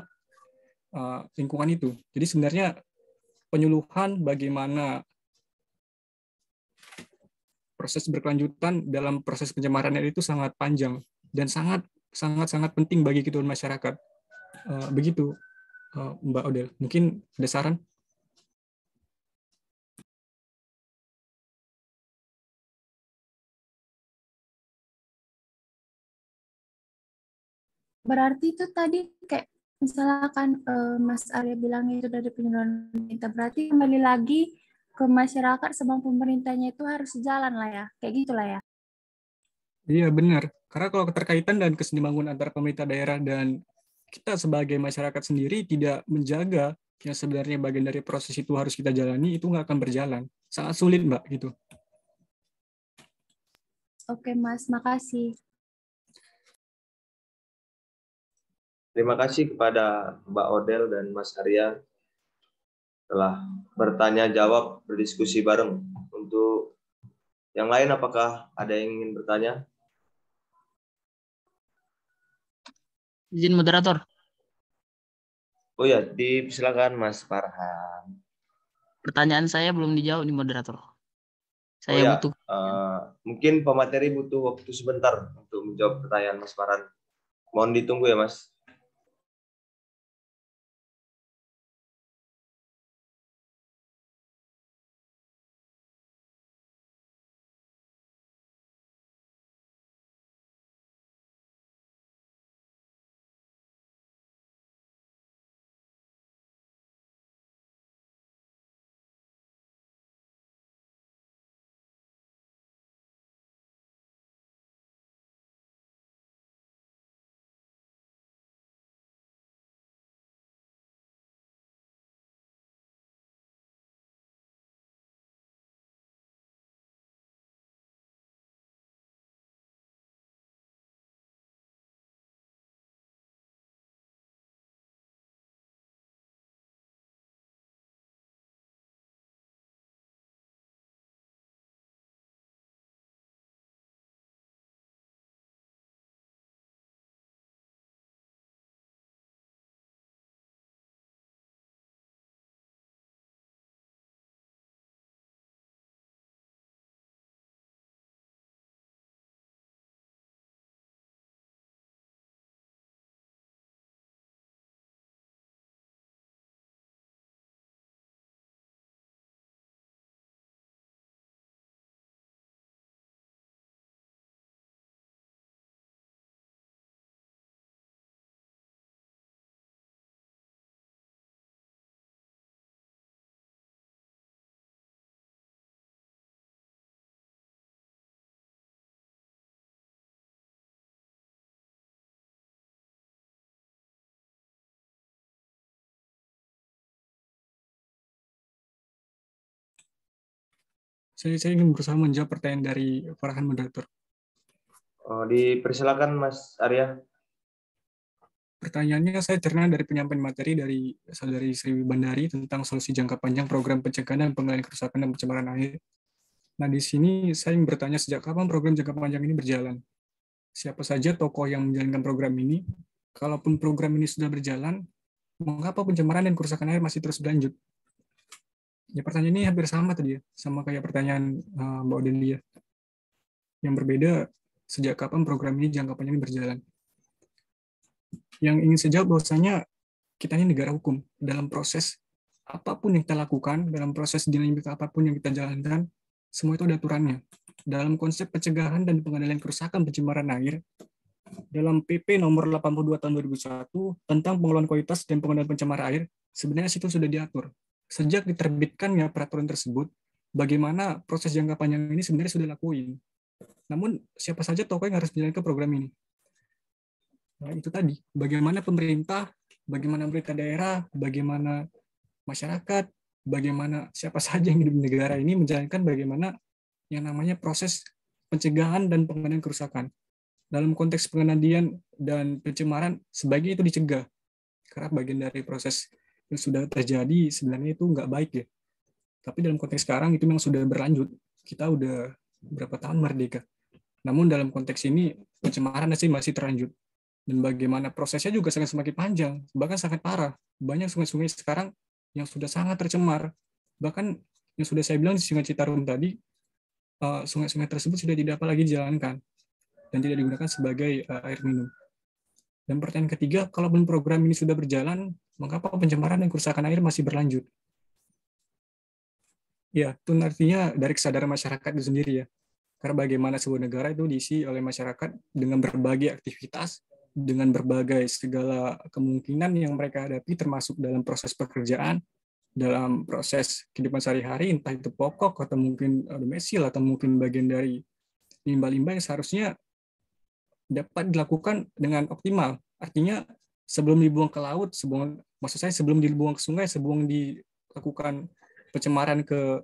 uh, lingkungan itu. Jadi sebenarnya penyuluhan bagaimana proses berkelanjutan dalam proses pencemaran air itu sangat panjang dan sangat sangat sangat penting bagi kehidupan masyarakat. Uh, begitu Mbak Odel. Mungkin ada saran? berarti itu tadi kayak misalkan uh, Mas Arya bilang itu dari pemerintah berarti kembali lagi ke masyarakat sama pemerintahnya itu harus jalan lah ya kayak gitulah ya iya benar karena kalau keterkaitan dan kesenimbangun antara pemerintah daerah dan kita sebagai masyarakat sendiri tidak menjaga yang sebenarnya bagian dari proses itu harus kita jalani itu nggak akan berjalan sangat sulit mbak gitu oke mas makasih Terima kasih kepada Mbak Odel dan Mas Arya telah bertanya jawab, berdiskusi bareng. Untuk yang lain apakah ada yang ingin bertanya? Izin moderator. Oh ya, dipersilakan Mas Farhan. Pertanyaan saya belum dijawab di moderator. Saya oh ya, butuh. Uh, mungkin pemateri butuh waktu sebentar untuk menjawab pertanyaan Mas Farhan. Mohon ditunggu ya, Mas. saya, saya ingin berusaha menjawab pertanyaan dari Farhan moderator. Oh, dipersilakan Mas Arya. Pertanyaannya saya cerna dari penyampaian materi dari saudari Sri Bandari tentang solusi jangka panjang program pencegahan dan pengendalian kerusakan dan pencemaran air. Nah, di sini saya ingin bertanya sejak kapan program jangka panjang ini berjalan? Siapa saja tokoh yang menjalankan program ini? Kalaupun program ini sudah berjalan, mengapa pencemaran dan kerusakan air masih terus berlanjut? ya pertanyaan ini hampir sama tadi ya, sama kayak pertanyaan uh, Mbak Odelia. Yang berbeda, sejak kapan program ini jangka panjang ini berjalan? Yang ingin saya jawab bahwasanya kita ini negara hukum. Dalam proses apapun yang kita lakukan, dalam proses dinamika apapun yang kita jalankan, semua itu ada aturannya. Dalam konsep pencegahan dan pengendalian kerusakan pencemaran air, dalam PP nomor 82 tahun 2001 tentang pengelolaan kualitas dan pengendalian pencemaran air, sebenarnya situ sudah diatur Sejak diterbitkannya peraturan tersebut, bagaimana proses jangka panjang ini sebenarnya sudah lakuin. Namun siapa saja tokoh yang harus menjalankan program ini? Nah, itu tadi, bagaimana pemerintah, bagaimana pemerintah daerah, bagaimana masyarakat, bagaimana siapa saja yang hidup di negara ini menjalankan bagaimana yang namanya proses pencegahan dan pengendalian kerusakan. Dalam konteks pengendalian dan pencemaran, sebaiknya itu dicegah. Karena bagian dari proses yang sudah terjadi sebenarnya itu nggak baik ya. Tapi dalam konteks sekarang itu memang sudah berlanjut. Kita udah berapa tahun merdeka. Namun dalam konteks ini pencemaran sih masih terlanjut. Dan bagaimana prosesnya juga sangat semakin panjang, bahkan sangat parah. Banyak sungai-sungai sekarang yang sudah sangat tercemar. Bahkan yang sudah saya bilang di Sungai Citarum tadi, eh, sungai-sungai tersebut sudah tidak apa lagi dijalankan dan tidak digunakan sebagai eh, air minum. Dan pertanyaan ketiga, kalaupun program ini sudah berjalan, mengapa pencemaran dan kerusakan air masih berlanjut? Ya, itu artinya dari kesadaran masyarakat itu sendiri ya. Karena bagaimana sebuah negara itu diisi oleh masyarakat dengan berbagai aktivitas, dengan berbagai segala kemungkinan yang mereka hadapi, termasuk dalam proses pekerjaan, dalam proses kehidupan sehari-hari, entah itu pokok atau mungkin eh, domesil atau mungkin bagian dari limbah-limbah yang seharusnya dapat dilakukan dengan optimal. Artinya sebelum dibuang ke laut, sebelum maksud saya sebelum dibuang ke sungai, sebelum dilakukan pencemaran ke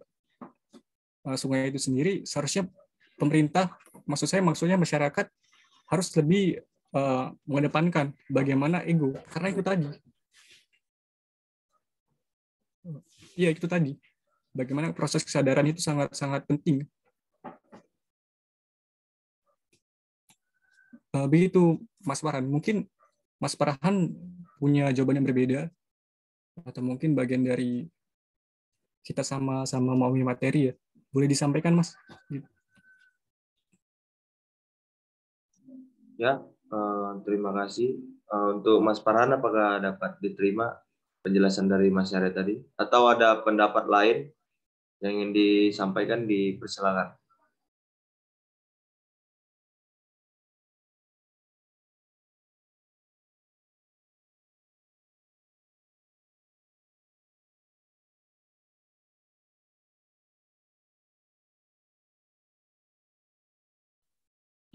eh, sungai itu sendiri, seharusnya pemerintah, maksud saya maksudnya masyarakat harus lebih eh, mengedepankan bagaimana ego, karena itu tadi. Iya itu tadi. Bagaimana proses kesadaran itu sangat-sangat penting Eh, begitu Mas Farhan. Mungkin Mas Farhan punya jawaban yang berbeda atau mungkin bagian dari kita sama-sama mau materi ya. Boleh disampaikan Mas? Ya, eh, terima kasih. Eh, untuk Mas Farhan apakah dapat diterima penjelasan dari Mas Yare tadi? Atau ada pendapat lain yang ingin disampaikan di persilangan?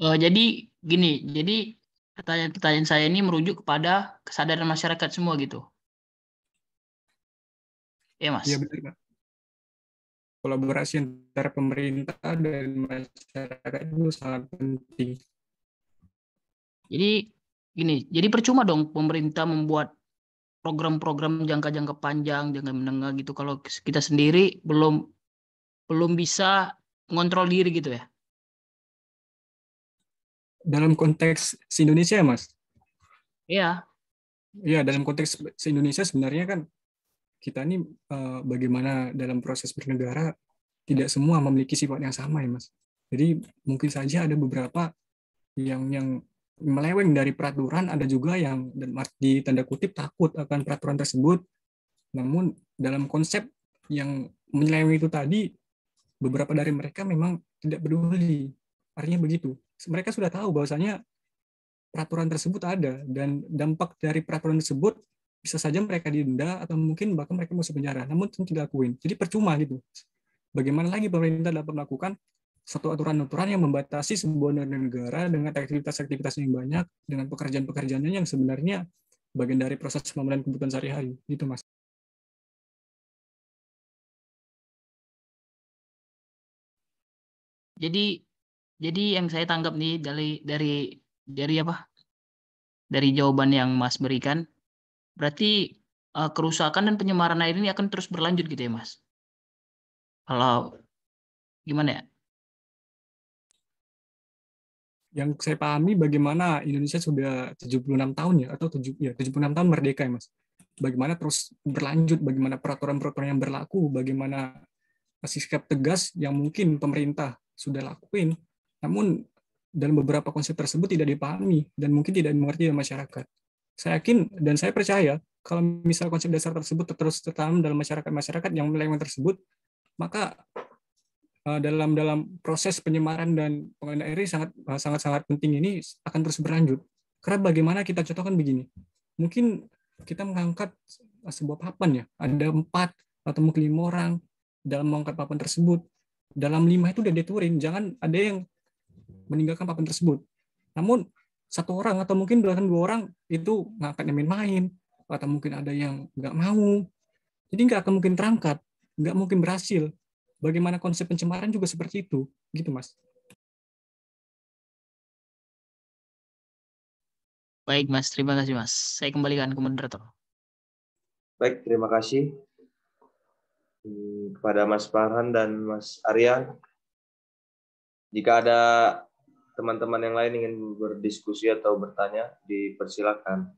Uh, jadi gini, jadi pertanyaan-pertanyaan saya ini merujuk kepada kesadaran masyarakat semua gitu. Iya mas. Iya benar. Pak. Kolaborasi antara pemerintah dan masyarakat itu sangat penting. Jadi gini, jadi percuma dong pemerintah membuat program-program jangka-jangka panjang, jangka menengah gitu kalau kita sendiri belum belum bisa mengontrol diri gitu ya dalam konteks si Indonesia ya mas iya iya dalam konteks si Indonesia sebenarnya kan kita ini uh, eh, bagaimana dalam proses bernegara tidak semua memiliki sifat yang sama ya mas jadi mungkin saja ada beberapa yang yang meleweng dari peraturan ada juga yang di tanda kutip takut akan peraturan tersebut namun dalam konsep yang menyeleweng itu tadi beberapa dari mereka memang tidak peduli artinya begitu mereka sudah tahu bahwasanya peraturan tersebut ada dan dampak dari peraturan tersebut bisa saja mereka didenda atau mungkin bahkan mereka masuk penjara namun tidak akuin jadi percuma gitu bagaimana lagi pemerintah dapat melakukan satu aturan-aturan yang membatasi sebuah negara dengan aktivitas-aktivitas yang banyak dengan pekerjaan-pekerjaannya yang sebenarnya bagian dari proses pemulihan kebutuhan sehari-hari gitu mas jadi jadi yang saya tangkap nih dari dari dari apa? Dari jawaban yang Mas berikan, berarti uh, kerusakan dan penyemaran air ini akan terus berlanjut gitu ya, Mas? Kalau gimana ya? yang saya pahami bagaimana Indonesia sudah 76 tahun ya atau 7 ya 76 tahun merdeka ya Mas. Bagaimana terus berlanjut, bagaimana peraturan-peraturan yang berlaku, bagaimana eh, sikap tegas yang mungkin pemerintah sudah lakuin namun dalam beberapa konsep tersebut tidak dipahami dan mungkin tidak dimengerti oleh masyarakat. Saya yakin dan saya percaya kalau misal konsep dasar tersebut terus tertanam dalam masyarakat-masyarakat yang melayang tersebut, maka eh, dalam dalam proses penyemaran dan pengendalian air sangat eh, sangat sangat penting ini akan terus berlanjut. Karena bagaimana kita contohkan begini, mungkin kita mengangkat sebuah papan ya, ada empat atau mungkin lima orang dalam mengangkat papan tersebut, dalam lima itu udah diturin, jangan ada yang meninggalkan papan tersebut. Namun satu orang atau mungkin bahkan dua orang itu ngangkat akan main-main atau mungkin ada yang nggak mau. Jadi nggak akan mungkin terangkat, nggak mungkin berhasil. Bagaimana konsep pencemaran juga seperti itu, gitu mas. Baik mas, terima kasih mas. Saya kembalikan ke moderator. Baik, terima kasih hmm, kepada Mas Farhan dan Mas Arya. Jika ada teman-teman yang lain ingin berdiskusi atau bertanya, dipersilakan.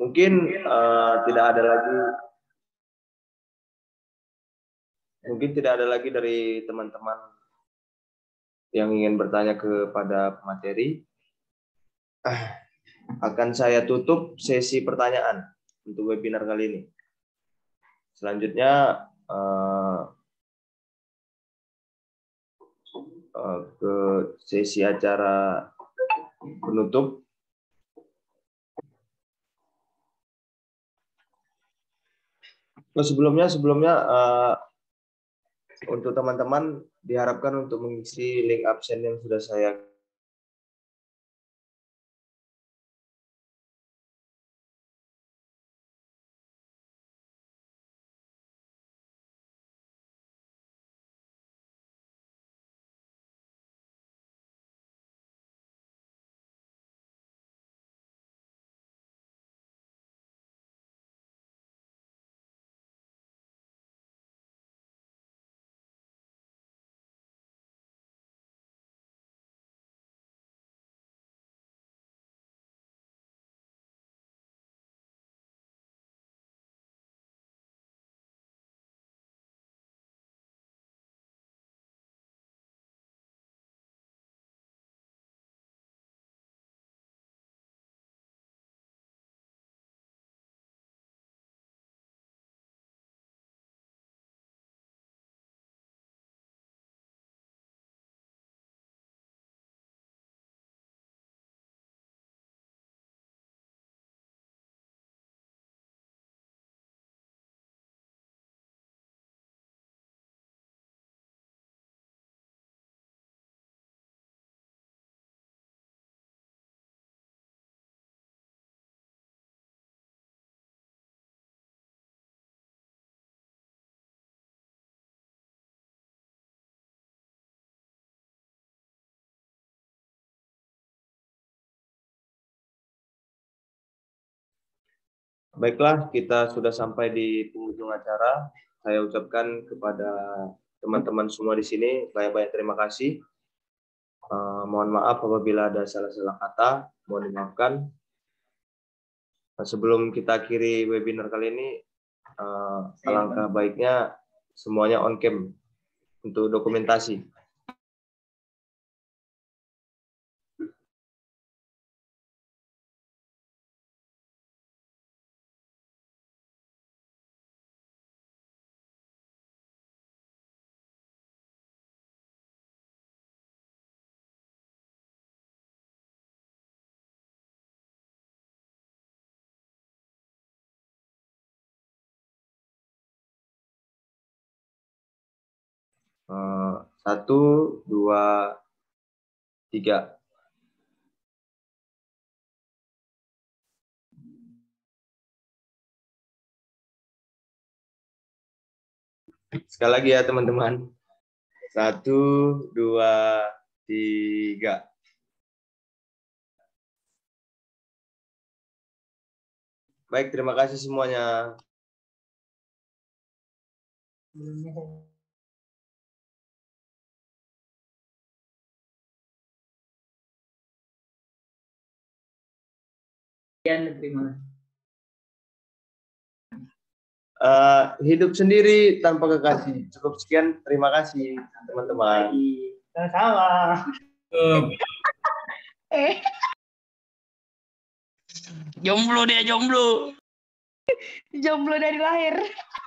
Mungkin uh, tidak ada lagi mungkin tidak ada lagi dari teman-teman yang ingin bertanya kepada materi Akan saya tutup sesi pertanyaan untuk webinar kali ini. Selanjutnya eh, eh, ke sesi acara penutup Nah, sebelumnya sebelumnya uh, untuk teman-teman diharapkan untuk mengisi link absen yang sudah saya Baiklah, kita sudah sampai di penghujung acara. Saya ucapkan kepada teman-teman semua di sini banyak-banyak terima kasih. Uh, mohon maaf apabila ada salah-salah kata, mohon dimaafkan. Nah, sebelum kita akhiri webinar kali ini, uh, alangkah baiknya semuanya on cam untuk dokumentasi. Satu, dua, tiga. Sekali lagi ya teman-teman. Satu, dua, tiga. Baik, terima kasih semuanya. pendidikan negeri mana? Uh, hidup sendiri tanpa kekasih. Cukup sekian. Terima kasih teman-teman. Sama. eh. Jomblo dia jomblo. jomblo dari lahir.